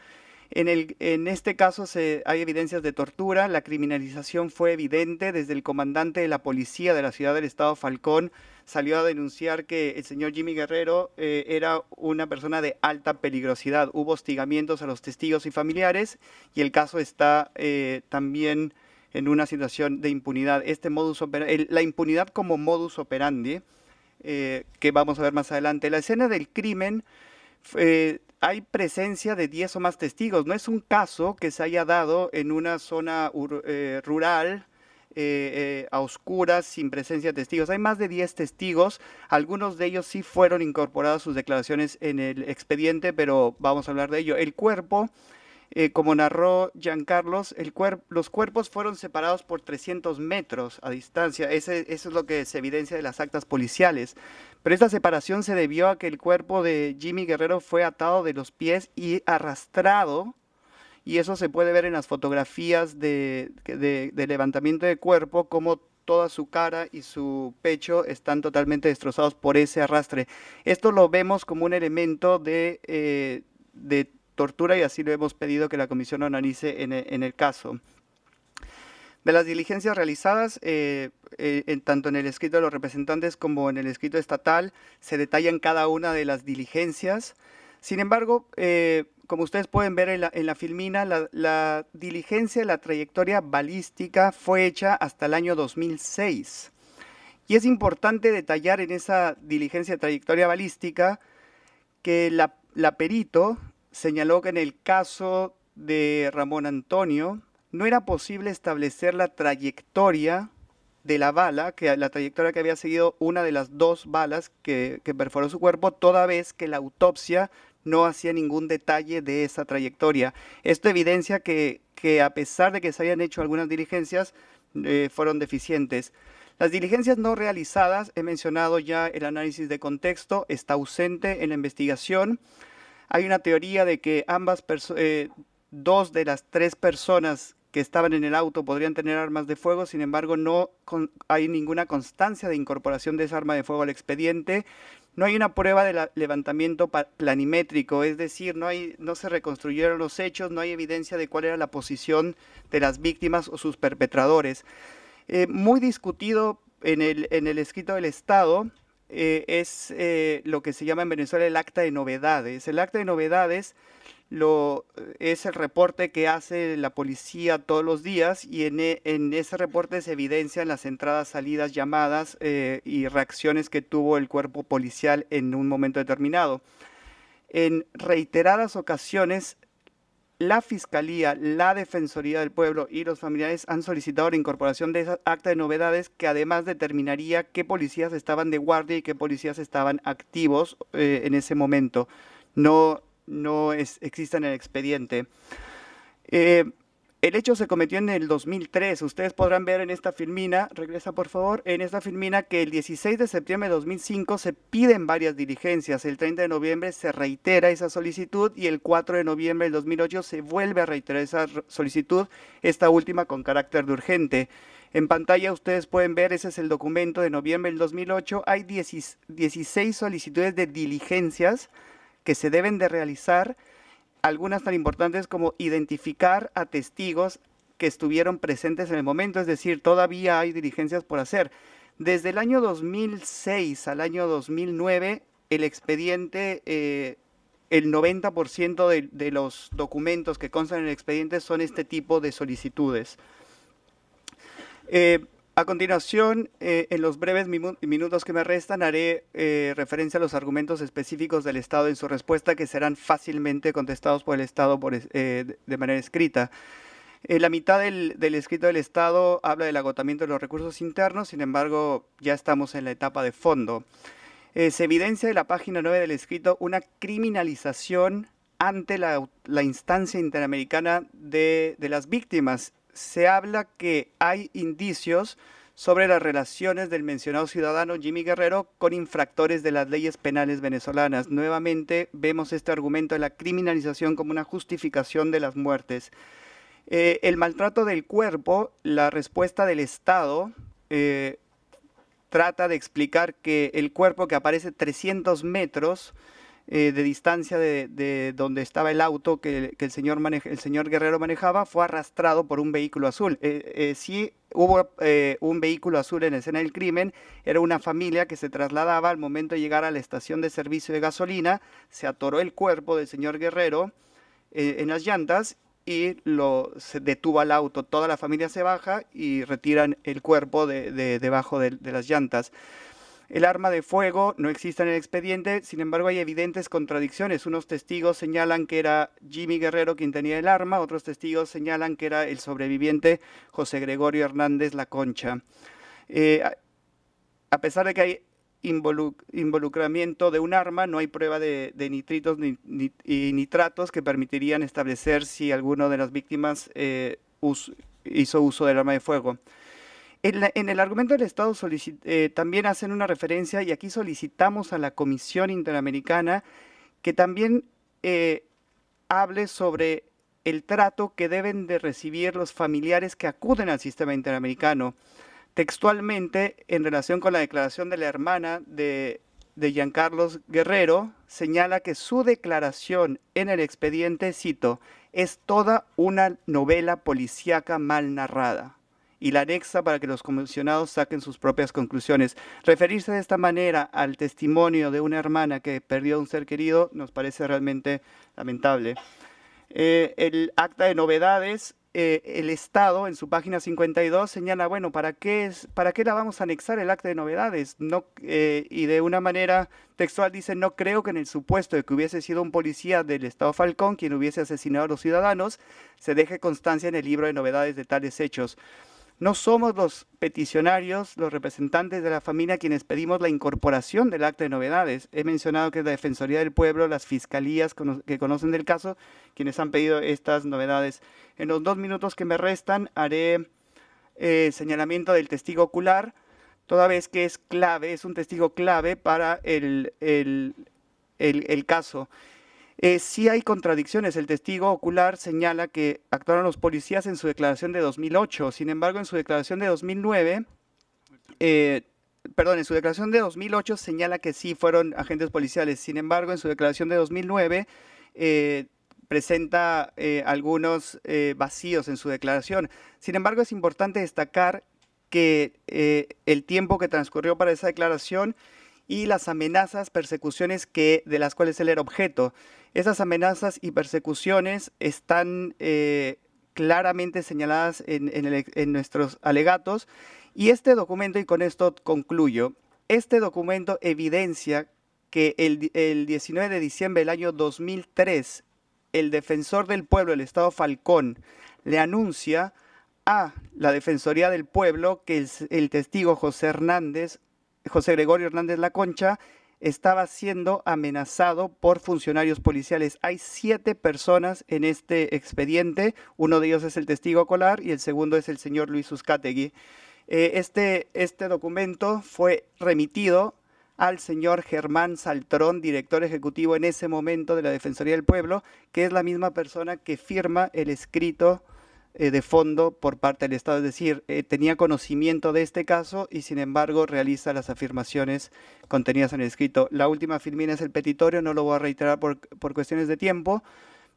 En, el, en este caso se, hay evidencias de tortura, la criminalización fue evidente, desde el comandante de la policía de la ciudad del estado Falcón salió a denunciar que el señor Jimmy Guerrero eh, era una persona de alta peligrosidad, hubo hostigamientos a los testigos y familiares y el caso está eh, también en una situación de impunidad. Este modus operandi, la impunidad como modus operandi, eh, que vamos a ver más adelante. La escena del crimen eh, hay presencia de 10 o más testigos. No es un caso que se haya dado en una zona eh, rural. a oscuras, sin presencia de testigos. Hay más de 10 testigos, algunos de ellos sí fueron incorporados sus declaraciones en el expediente, pero vamos a hablar de ello. El cuerpo eh, como narró Jean Carlos, los cuerpos fueron separados por 300 metros a distancia. eso es lo que se evidencia de las actas policiales. Pero esta separación se debió a que el cuerpo de Jimmy Guerrero fue atado de los pies y arrastrado. Y eso se puede ver en las fotografías de, levantamiento de cuerpo, como toda su cara y su pecho están totalmente destrozados por ese arrastre. Esto lo vemos como un elemento de, eh, de tortura y así lo hemos pedido que la comisión analice e, en, el caso. De las diligencias realizadas, eh, eh, tanto en el escrito de los representantes como en el escrito estatal, se detallan cada una de las diligencias. Sin embargo, eh, como ustedes pueden ver en la, filmina, la, diligencia, la trayectoria balística fue hecha hasta el año 2006. Y es importante detallar en esa diligencia de trayectoria balística que la, la perito señaló que en el caso de Ramón Antonio no era posible establecer la trayectoria de la bala, que la trayectoria que había seguido una de las dos balas que, perforó su cuerpo, toda vez que la autopsia no hacía ningún detalle de esa trayectoria. Esto evidencia que, a pesar de que se hayan hecho algunas diligencias, eh, fueron deficientes. Las diligencias no realizadas, he mencionado ya el análisis de contexto, está ausente en la investigación. Hay una teoría de que ambas eh, dos de las tres personas que estaban en el auto podrían tener armas de fuego, sin embargo no hay ninguna constancia de incorporación de esa arma de fuego al expediente, no hay una prueba de levantamiento planimétrico, es decir, no, se reconstruyeron los hechos, no hay evidencia de cuál era la posición de las víctimas o sus perpetradores. Eh, muy discutido en el, en el escrito del Estado, eh, es eh, lo que se llama en Venezuela el acta de novedades. El acta de novedades lo, eh, es el reporte que hace la policía todos los días y en, e, ese reporte se evidencian las entradas, salidas, llamadas y reacciones que tuvo el cuerpo policial en un momento determinado. En reiteradas ocasiones la Fiscalía, la Defensoría del Pueblo y los familiares han solicitado la incorporación de esa acta de novedades que además determinaría qué policías estaban de guardia y qué policías estaban activos eh, en ese momento. No, no es, existe en el expediente. Eh, el hecho se cometió en el 2003. Ustedes podrán ver en esta filmina, regresa por favor, en esta filmina que el 16 de septiembre de 2005 se piden varias diligencias. El 30 de noviembre se reitera esa solicitud y el 4 de noviembre del 2008 se vuelve a reiterar esa solicitud, esta última con carácter de urgente. En pantalla ustedes pueden ver, ese es el documento de noviembre del 2008, hay 16 solicitudes de diligencias que se deben de realizar algunas tan importantes como identificar a testigos que estuvieron presentes en el momento, es decir, todavía hay diligencias por hacer. Desde el año 2006 al año 2009, el expediente, eh, el 90% de, de los documentos que constan en el expediente son este tipo de solicitudes. Eh, a continuación, eh, en los breves minutos que me restan, haré eh, referencia a los argumentos específicos del Estado en su respuesta que serán fácilmente contestados por el Estado eh, de manera escrita. la mitad del, escrito del Estado habla del agotamiento de los recursos internos, sin embargo, ya estamos en la etapa de fondo. se evidencia en la página 9 del escrito una criminalización ante la, instancia interamericana de las víctimas se habla que hay indicios sobre las relaciones del mencionado ciudadano Jimmy Guerrero con infractores de las leyes penales venezolanas. Nuevamente vemos este argumento de la criminalización como una justificación de las muertes. Eh, el maltrato del cuerpo, la respuesta del Estado, eh, trata de explicar que el cuerpo que aparece 300 metros eh, de distancia de, donde estaba el auto que, el, señor el señor Guerrero manejaba, fue arrastrado por un vehículo azul. Si eh, eh, sí hubo un vehículo azul en la escena del crimen, era una familia que se trasladaba al momento de llegar a la estación de servicio de gasolina, se atoró el cuerpo del señor Guerrero en las llantas y lo, detuvo al auto. Toda la familia se baja y retiran el cuerpo de, debajo de, las llantas. El arma de fuego no existe en el expediente, sin embargo hay evidentes contradicciones. Unos testigos señalan que era Jimmy Guerrero quien tenía el arma, otros testigos señalan que era el sobreviviente José Gregorio Hernández La Concha. Eh, a pesar de que hay involucramiento de un arma, no hay prueba de, nitritos y nitratos que permitirían establecer si alguno de las víctimas eh, hizo uso del arma de fuego. En, el argumento del Estado eh, también hacen una referencia y aquí solicitamos a la Comisión Interamericana que también eh, hable sobre el trato que deben de recibir los familiares que acuden al sistema interamericano. Textualmente, en relación con la declaración de la hermana de, de Giancarlos Guerrero, señala que su declaración en el expediente, cito, es toda una novela policíaca mal narrada y la anexa para que los comisionados saquen sus propias conclusiones. Referirse de esta manera al testimonio de una hermana que perdió a un ser querido nos parece realmente lamentable. Eh, el acta de novedades eh, el Estado en su página 52 señala, bueno, ¿para qué, ¿para qué la vamos a anexar el acta de novedades? No, eh, y de una manera textual dice, no creo que en el supuesto de que hubiese sido un policía del Estado Falcón quien hubiese asesinado a los ciudadanos, se deje constancia en el libro de novedades de tales hechos. No somos los peticionarios, los representantes de la familia, quienes pedimos la incorporación del acta de novedades. He mencionado que es la Defensoría del Pueblo, las fiscalías que conocen del caso, quienes han pedido estas novedades. En los dos minutos que me restan haré eh, señalamiento del testigo ocular, toda vez que es clave, es un testigo clave para el caso. Eh, sí hay contradicciones. El testigo ocular señala que actuaron los policías en su declaración de 2008. Sin embargo, en su declaración de 2009, eh, perdón, en su declaración de 2008 señala que sí fueron agentes policiales. Sin embargo, en su declaración de 2009 eh, presenta algunos vacíos en su declaración. Sin embargo, es importante destacar que el tiempo que transcurrió para esa declaración y las amenazas, persecuciones que, de las cuales él era objeto. Esas amenazas y persecuciones están eh, claramente señaladas en, nuestros alegatos y este documento, y con esto concluyo, este documento evidencia que el, 19 de diciembre del año 2003, el defensor del pueblo, el Estado Falcón, le anuncia a la Defensoría del Pueblo que el testigo José Hernández José Gregorio Hernández La Concha estaba siendo amenazado por funcionarios policiales. Hay siete personas en este expediente. Uno de ellos es el testigo Colar y el segundo es el señor Luis Uzcategui. Eh, este, este documento fue remitido al señor Germán Saltrón, director ejecutivo en ese momento de la Defensoría del Pueblo, que es la misma persona que firma el escrito eh, de fondo por parte del Estado. Es decir, eh, tenía conocimiento de este caso y sin embargo realiza las afirmaciones contenidas en el escrito. La última firmina es el petitorio, no lo voy a reiterar por, cuestiones de tiempo,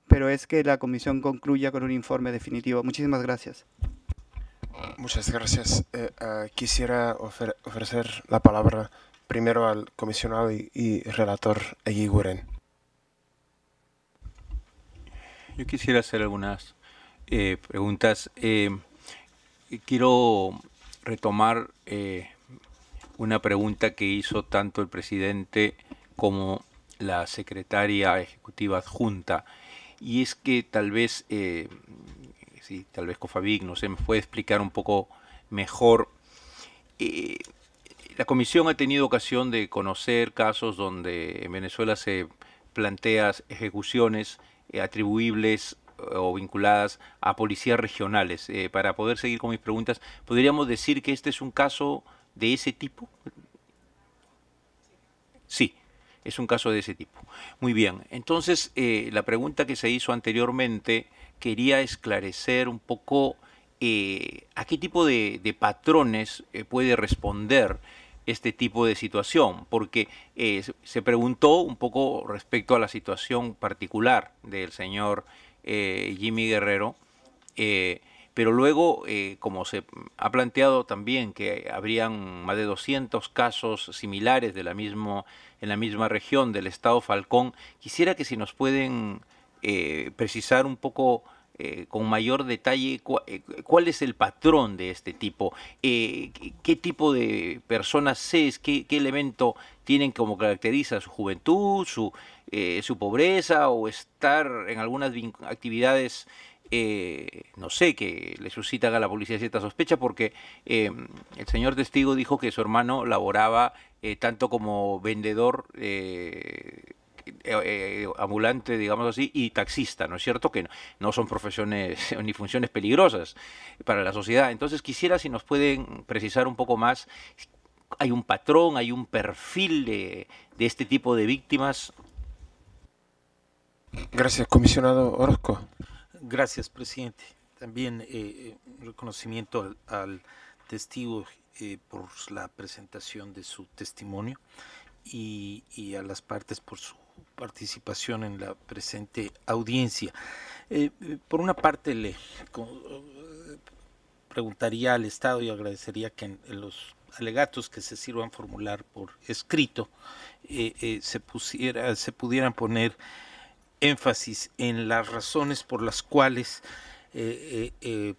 pero es que la comisión concluya con un informe definitivo. Muchísimas gracias. Muchas gracias. Eh, quisiera ofrecer la palabra primero al comisionado y, y relator Eguiguren. Yo quisiera hacer algunas eh, preguntas. Eh, quiero retomar eh, una pregunta que hizo tanto el presidente como la secretaria ejecutiva adjunta. Y es que tal vez, si tal vez Cofabic, no sé, me puede explicar un poco mejor. la comisión ha tenido ocasión de conocer casos donde en Venezuela se plantean ejecuciones atribuibles o vinculadas a policías regionales. Eh, para poder seguir con mis preguntas, ¿podríamos decir que este es un caso de ese tipo? Sí, es un caso de ese tipo. Muy bien, entonces eh, la pregunta que se hizo anteriormente quería esclarecer un poco eh, a qué tipo de, patrones puede responder este tipo de situación, porque se preguntó un poco respecto a la situación particular del señor eh, Jimmy Guerrero. Eh, pero luego, eh, como se ha planteado también que habrían más de 200 casos similares de en la misma región del estado Falcón, quisiera que si nos pueden precisar un poco con mayor detalle cuál es el patrón de este tipo, qué, tipo de personas es, qué, qué elemento tienen como caracteriza su juventud, su, eh, su pobreza o estar en algunas actividades, eh, no sé, que le suscitan a la policía cierta sospecha porque eh, el señor testigo dijo que su hermano laboraba tanto como vendedor ambulante, digamos así, y taxista, ¿no es cierto? Que no son profesiones ni funciones peligrosas para la sociedad. Entonces quisiera si nos pueden precisar un poco más hay un patrón, hay un perfil de, este tipo de víctimas. Gracias, comisionado Orozco. Gracias, presidente. También eh, eh reconocimiento al, testigo eh, por la presentación de su testimonio y, a las partes por su participación en la presente audiencia. Eh, por una parte, le preguntaría al Estado y agradecería que en los alegatos que se sirvan formular por escrito, eh, eh, se, se pudieran poner énfasis en las razones por las cuales eh,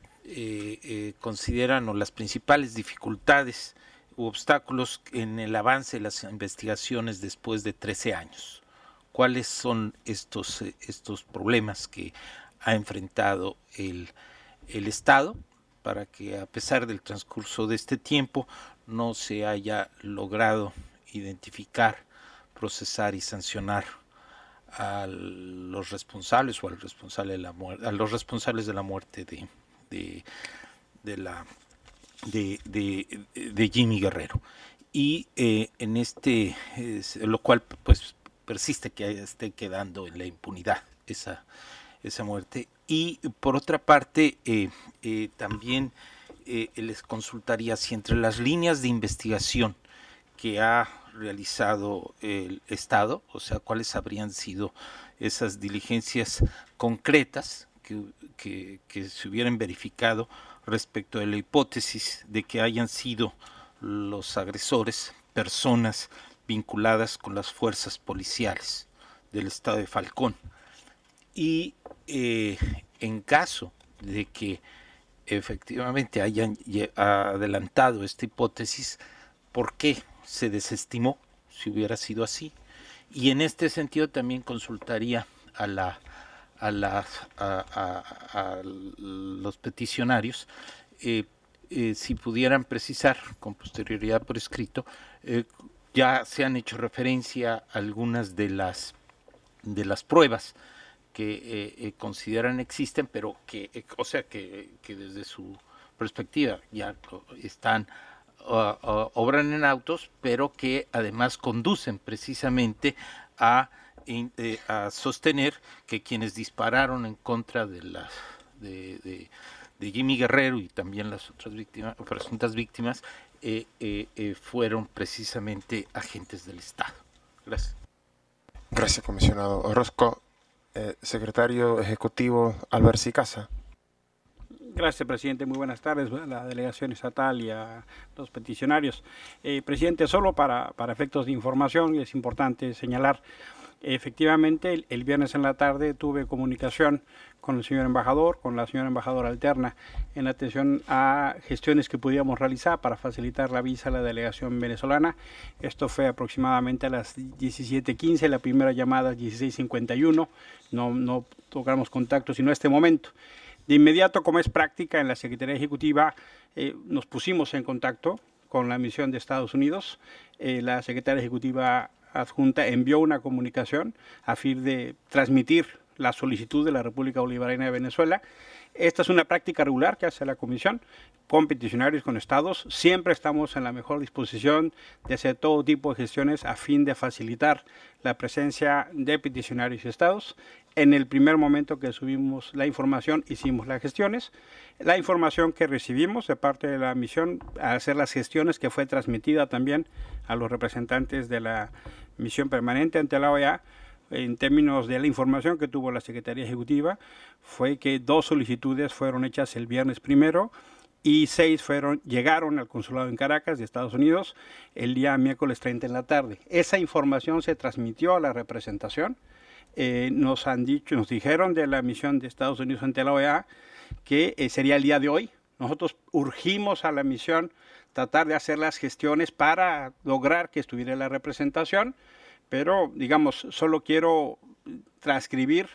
consideran o las principales dificultades u obstáculos en el avance de las investigaciones después de 13 años. ¿Cuáles son estos, estos problemas que ha enfrentado el, el Estado para que a pesar del transcurso de este tiempo no se haya logrado identificar, procesar y sancionar a los responsables o al responsable de la muerte, a los responsables de la muerte de, de, la de, Jimmy Guerrero y eh, en este lo cual pues persiste que esté quedando en la impunidad esa esa muerte y por otra parte eh, eh, también eh, eh, les consultaría si entre las líneas de investigación que ha realizado el Estado, o sea, cuáles habrían sido esas diligencias concretas que, se hubieran verificado respecto de la hipótesis de que hayan sido los agresores personas vinculadas con las fuerzas policiales del estado de Falcón. Y eh, en caso de que efectivamente hayan adelantado esta hipótesis, ¿por qué se desestimó si hubiera sido así? Y en este sentido también consultaría a, a, a, los peticionarios eh, eh, si pudieran precisar con posterioridad por escrito, eh, ya se han hecho referencia algunas de las, de las pruebas que eh, eh, consideran existen, pero que, eh, o sea, que, desde su perspectiva ya están, ah, ah, obran en autos, pero que además conducen precisamente a, sostener que quienes dispararon en contra de las... de, Jimmy Guerrero y también las otras víctimas, presuntas víctimas, fueron precisamente agentes del Estado. Gracias. Gracias, comisionado Orozco. Eh, secretario ejecutivo Albert Sicasa. Gracias, presidente. Muy buenas tardes a la delegación estatal y a los peticionarios. Eh, presidente, solo para, para efectos de información es importante señalar Efectivamente, el, viernes en la tarde tuve comunicación con el señor embajador, con la señora embajadora alterna, en atención a gestiones que podíamos realizar para facilitar la visa a la delegación venezolana. Esto fue aproximadamente a las 17.15, la primera llamada 16.51. No, no tocamos contacto sino este momento. De inmediato, como es práctica en la Secretaría Ejecutiva, eh, nos pusimos en contacto con la misión de Estados Unidos. Eh, la secretaria ejecutiva adjunta envió una comunicación a fin de transmitir la solicitud de la República Bolivariana de Venezuela. Esta es una práctica regular que hace la Comisión con peticionarios, con estados. Siempre estamos en la mejor disposición de hacer todo tipo de gestiones a fin de facilitar la presencia de peticionarios y estados. En el primer momento que subimos la información, hicimos las gestiones. La información que recibimos de parte de la misión, a hacer las gestiones que fue transmitida también a los representantes de la misión permanente ante la OEA en términos de la información que tuvo la Secretaría Ejecutiva fue que dos solicitudes fueron hechas el viernes primero y seis fueron, llegaron al consulado en Caracas de Estados Unidos el día miércoles 30 en la tarde. Esa información se transmitió a la representación. Eh, nos han dicho, nos dijeron de la misión de Estados Unidos ante la OEA que eh, sería el día de hoy. Nosotros urgimos a la misión tratar de hacer las gestiones para lograr que estuviera la representación, pero digamos, solo quiero transcribir,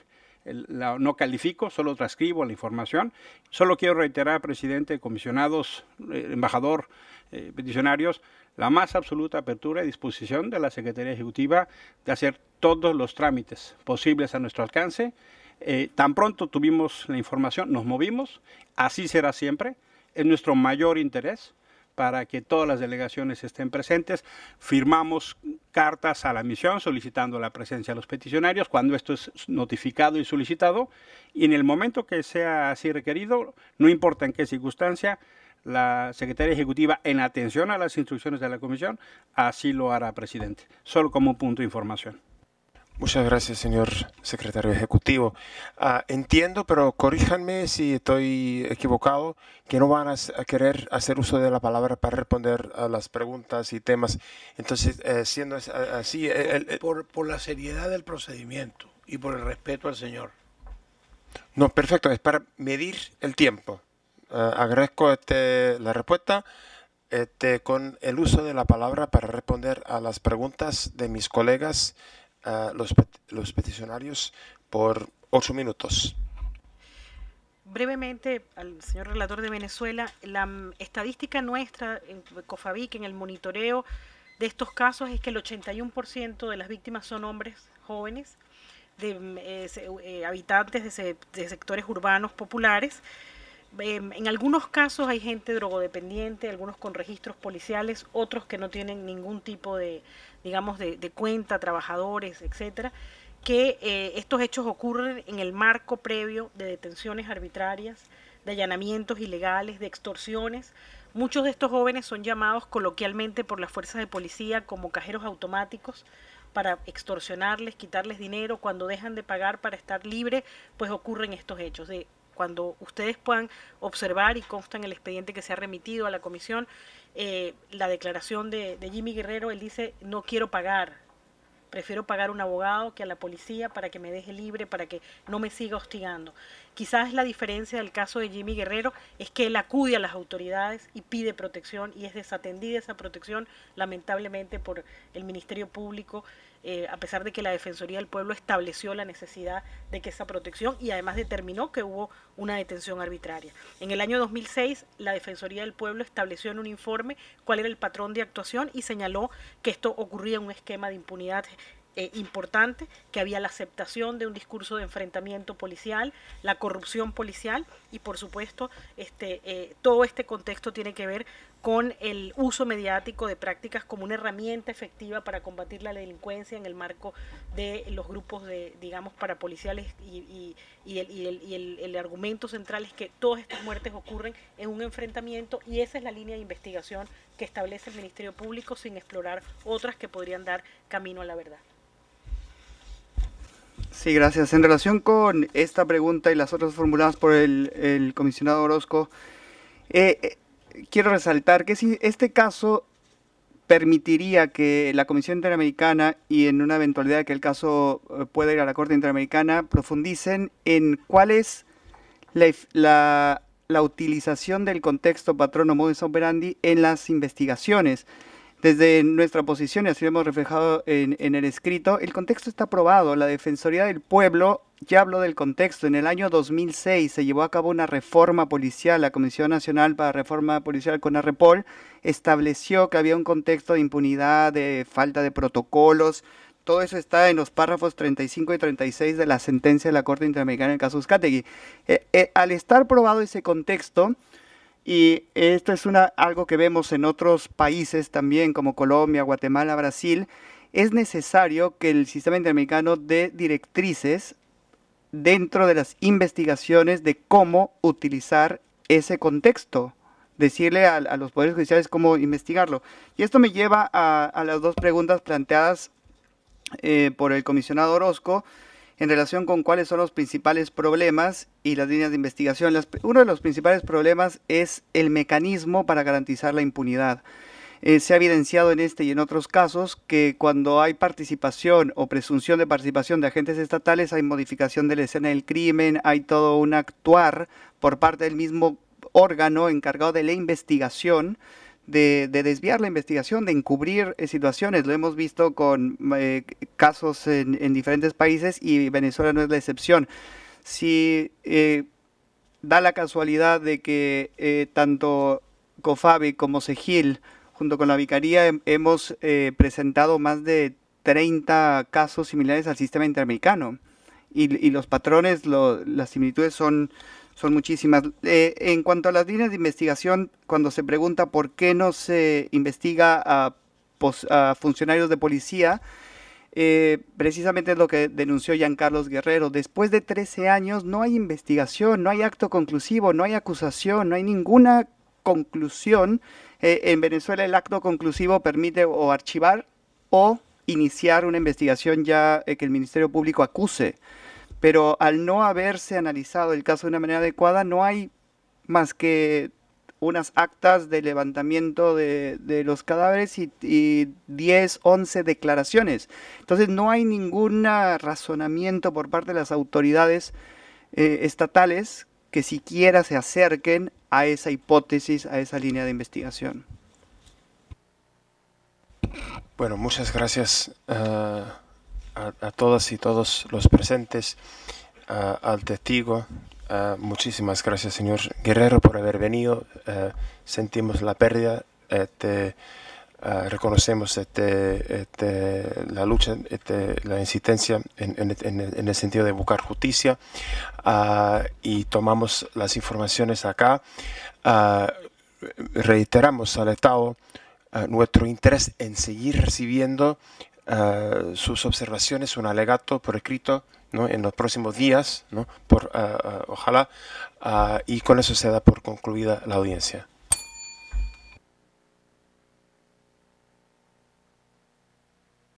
no califico, solo transcribo la información. Solo quiero reiterar, presidente, comisionados, eh, embajador, eh, peticionarios, la más absoluta apertura y disposición de la Secretaría Ejecutiva de hacer todos los trámites posibles a nuestro alcance. Eh, tan pronto tuvimos la información, nos movimos, así será siempre, es nuestro mayor interés para que todas las delegaciones estén presentes. Firmamos cartas a la misión solicitando la presencia de los peticionarios cuando esto es notificado y solicitado y en el momento que sea así requerido, no importa en qué circunstancia, la secretaria ejecutiva, en atención a las instrucciones de la comisión, así lo hará, presidente. Solo como punto de información. Muchas gracias, señor secretario ejecutivo. Ah, entiendo, pero corríjanme si estoy equivocado, que no van a, querer hacer uso de la palabra para responder a las preguntas y temas. Entonces, eh, siendo así... Por, la seriedad del procedimiento y por el respeto al señor. No, perfecto, es para medir el tiempo. Ah, agradezco este, la respuesta. Este, con el uso de la palabra para responder a las preguntas de mis colegas a los, los peticionarios por ocho minutos. Brevemente, al señor relator de Venezuela, la mm, estadística nuestra, en COFAVIC, en el monitoreo de estos casos es que el 81% de las víctimas son hombres jóvenes, de mm, eh, eh, habitantes de, de, sectores urbanos populares. Em, en algunos casos hay gente drogodependiente, algunos con registros policiales, otros que no tienen ningún tipo de, digamos, de, cuenta, trabajadores, etcétera, que eh, estos hechos ocurren en el marco previo de detenciones arbitrarias, de allanamientos ilegales, de extorsiones. Muchos de estos jóvenes son llamados coloquialmente por las fuerzas de policía como cajeros automáticos para extorsionarles, quitarles dinero, cuando dejan de pagar para estar libre, pues ocurren estos hechos. cuando ustedes puedan observar y constan en el expediente que se ha remitido a la comisión, eh, la declaración de, Jimmy Guerrero, él dice, no quiero pagar, prefiero pagar un abogado que a la policía para que me deje libre, para que no me siga hostigando. Quizás la diferencia del caso de Jimmy Guerrero es que él acude a las autoridades y pide protección y es desatendida esa protección lamentablemente por el Ministerio Público eh, a pesar de que la Defensoría del Pueblo estableció la necesidad de que esa protección y además determinó que hubo una detención arbitraria. En el año 2006, la Defensoría del Pueblo estableció en un informe cuál era el patrón de actuación y señaló que esto ocurría en un esquema de impunidad eh, importante, que había la aceptación de un discurso de enfrentamiento policial, la corrupción policial y por supuesto este, eh, todo este contexto tiene que ver con el uso mediático de prácticas como una herramienta efectiva para combatir la delincuencia en el marco de los grupos de, digamos, parapoliciales y, y el, argumento central es que todas estas muertes ocurren en un enfrentamiento y esa es la línea de investigación que establece el Ministerio Público sin explorar otras que podrían dar camino a la verdad. Sí, gracias. En relación con esta pregunta y las otras formuladas por el, comisionado Orozco, eh, eh, quiero resaltar que si este caso permitiría que la Comisión Interamericana y en una eventualidad que el caso eh, pueda ir a la Corte Interamericana profundicen en cuál es la, la utilización del contexto patrono modus operandi en las investigaciones. Desde nuestra posición, y así lo hemos reflejado en, el escrito, el contexto está aprobado. La Defensoría del Pueblo ya habló del contexto. En el año 2006 se llevó a cabo una reforma policial. La Comisión Nacional para Reforma Policial con Arrepol estableció que había un contexto de impunidad, de falta de protocolos. Todo eso está en los párrafos 35 y 36 de la sentencia de la Corte Interamericana en el caso Uzcategui. Eh, eh, al estar probado ese contexto, y esto es una, algo que vemos en otros países también, como Colombia, Guatemala, Brasil. Es necesario que el sistema interamericano dé directrices dentro de las investigaciones de cómo utilizar ese contexto, decirle a, los poderes judiciales cómo investigarlo. Y esto me lleva a, las dos preguntas planteadas eh, por el comisionado Orozco en relación con cuáles son los principales problemas y las líneas de investigación. uno de los principales problemas es el mecanismo para garantizar la impunidad. Eh, se ha evidenciado en este y en otros casos que cuando hay participación o presunción de participación de agentes estatales hay modificación de la escena del crimen, hay todo un actuar por parte del mismo órgano encargado de la investigación de, desviar la investigación, de encubrir eh, situaciones. Lo hemos visto con eh, casos en, diferentes países y Venezuela no es la excepción. Si eh, da la casualidad de que tanto COFABI como SEGIL, junto con la Vicaría, hemos presentado más de 30 casos similares al sistema interamericano. Y, los patrones, las similitudes son son muchísimas. Eh, en cuanto a las líneas de investigación, cuando se pregunta por qué no se investiga a, funcionarios de policía, eh, precisamente es lo que denunció Carlos Guerrero. Después de 13 años no hay investigación, no hay acto conclusivo, no hay acusación, no hay ninguna conclusión. Eh, en Venezuela el acto conclusivo permite o archivar o iniciar una investigación ya que el Ministerio Público acuse pero al no haberse analizado el caso de una manera adecuada, no hay más que unas actas de levantamiento de, los cadáveres y, y, 10, 11 declaraciones. Entonces no hay ningún razonamiento por parte de las autoridades eh, estatales que siquiera se acerquen a esa hipótesis, a esa línea de investigación. Bueno, muchas gracias. Eh, a, todas y todos los presentes, al testigo. muchísimas gracias, señor Guerrero, por haber venido. sentimos la pérdida. Este, reconocemos este, este, la lucha, este, la insistencia en, en, el sentido de buscar justicia y tomamos las informaciones acá. reiteramos al Estado nuestro interés en seguir recibiendo eh, sus observaciones, un alegato por escrito en los próximos días, eh, eh, ojalá, ah, y con eso se da por concluida la audiencia.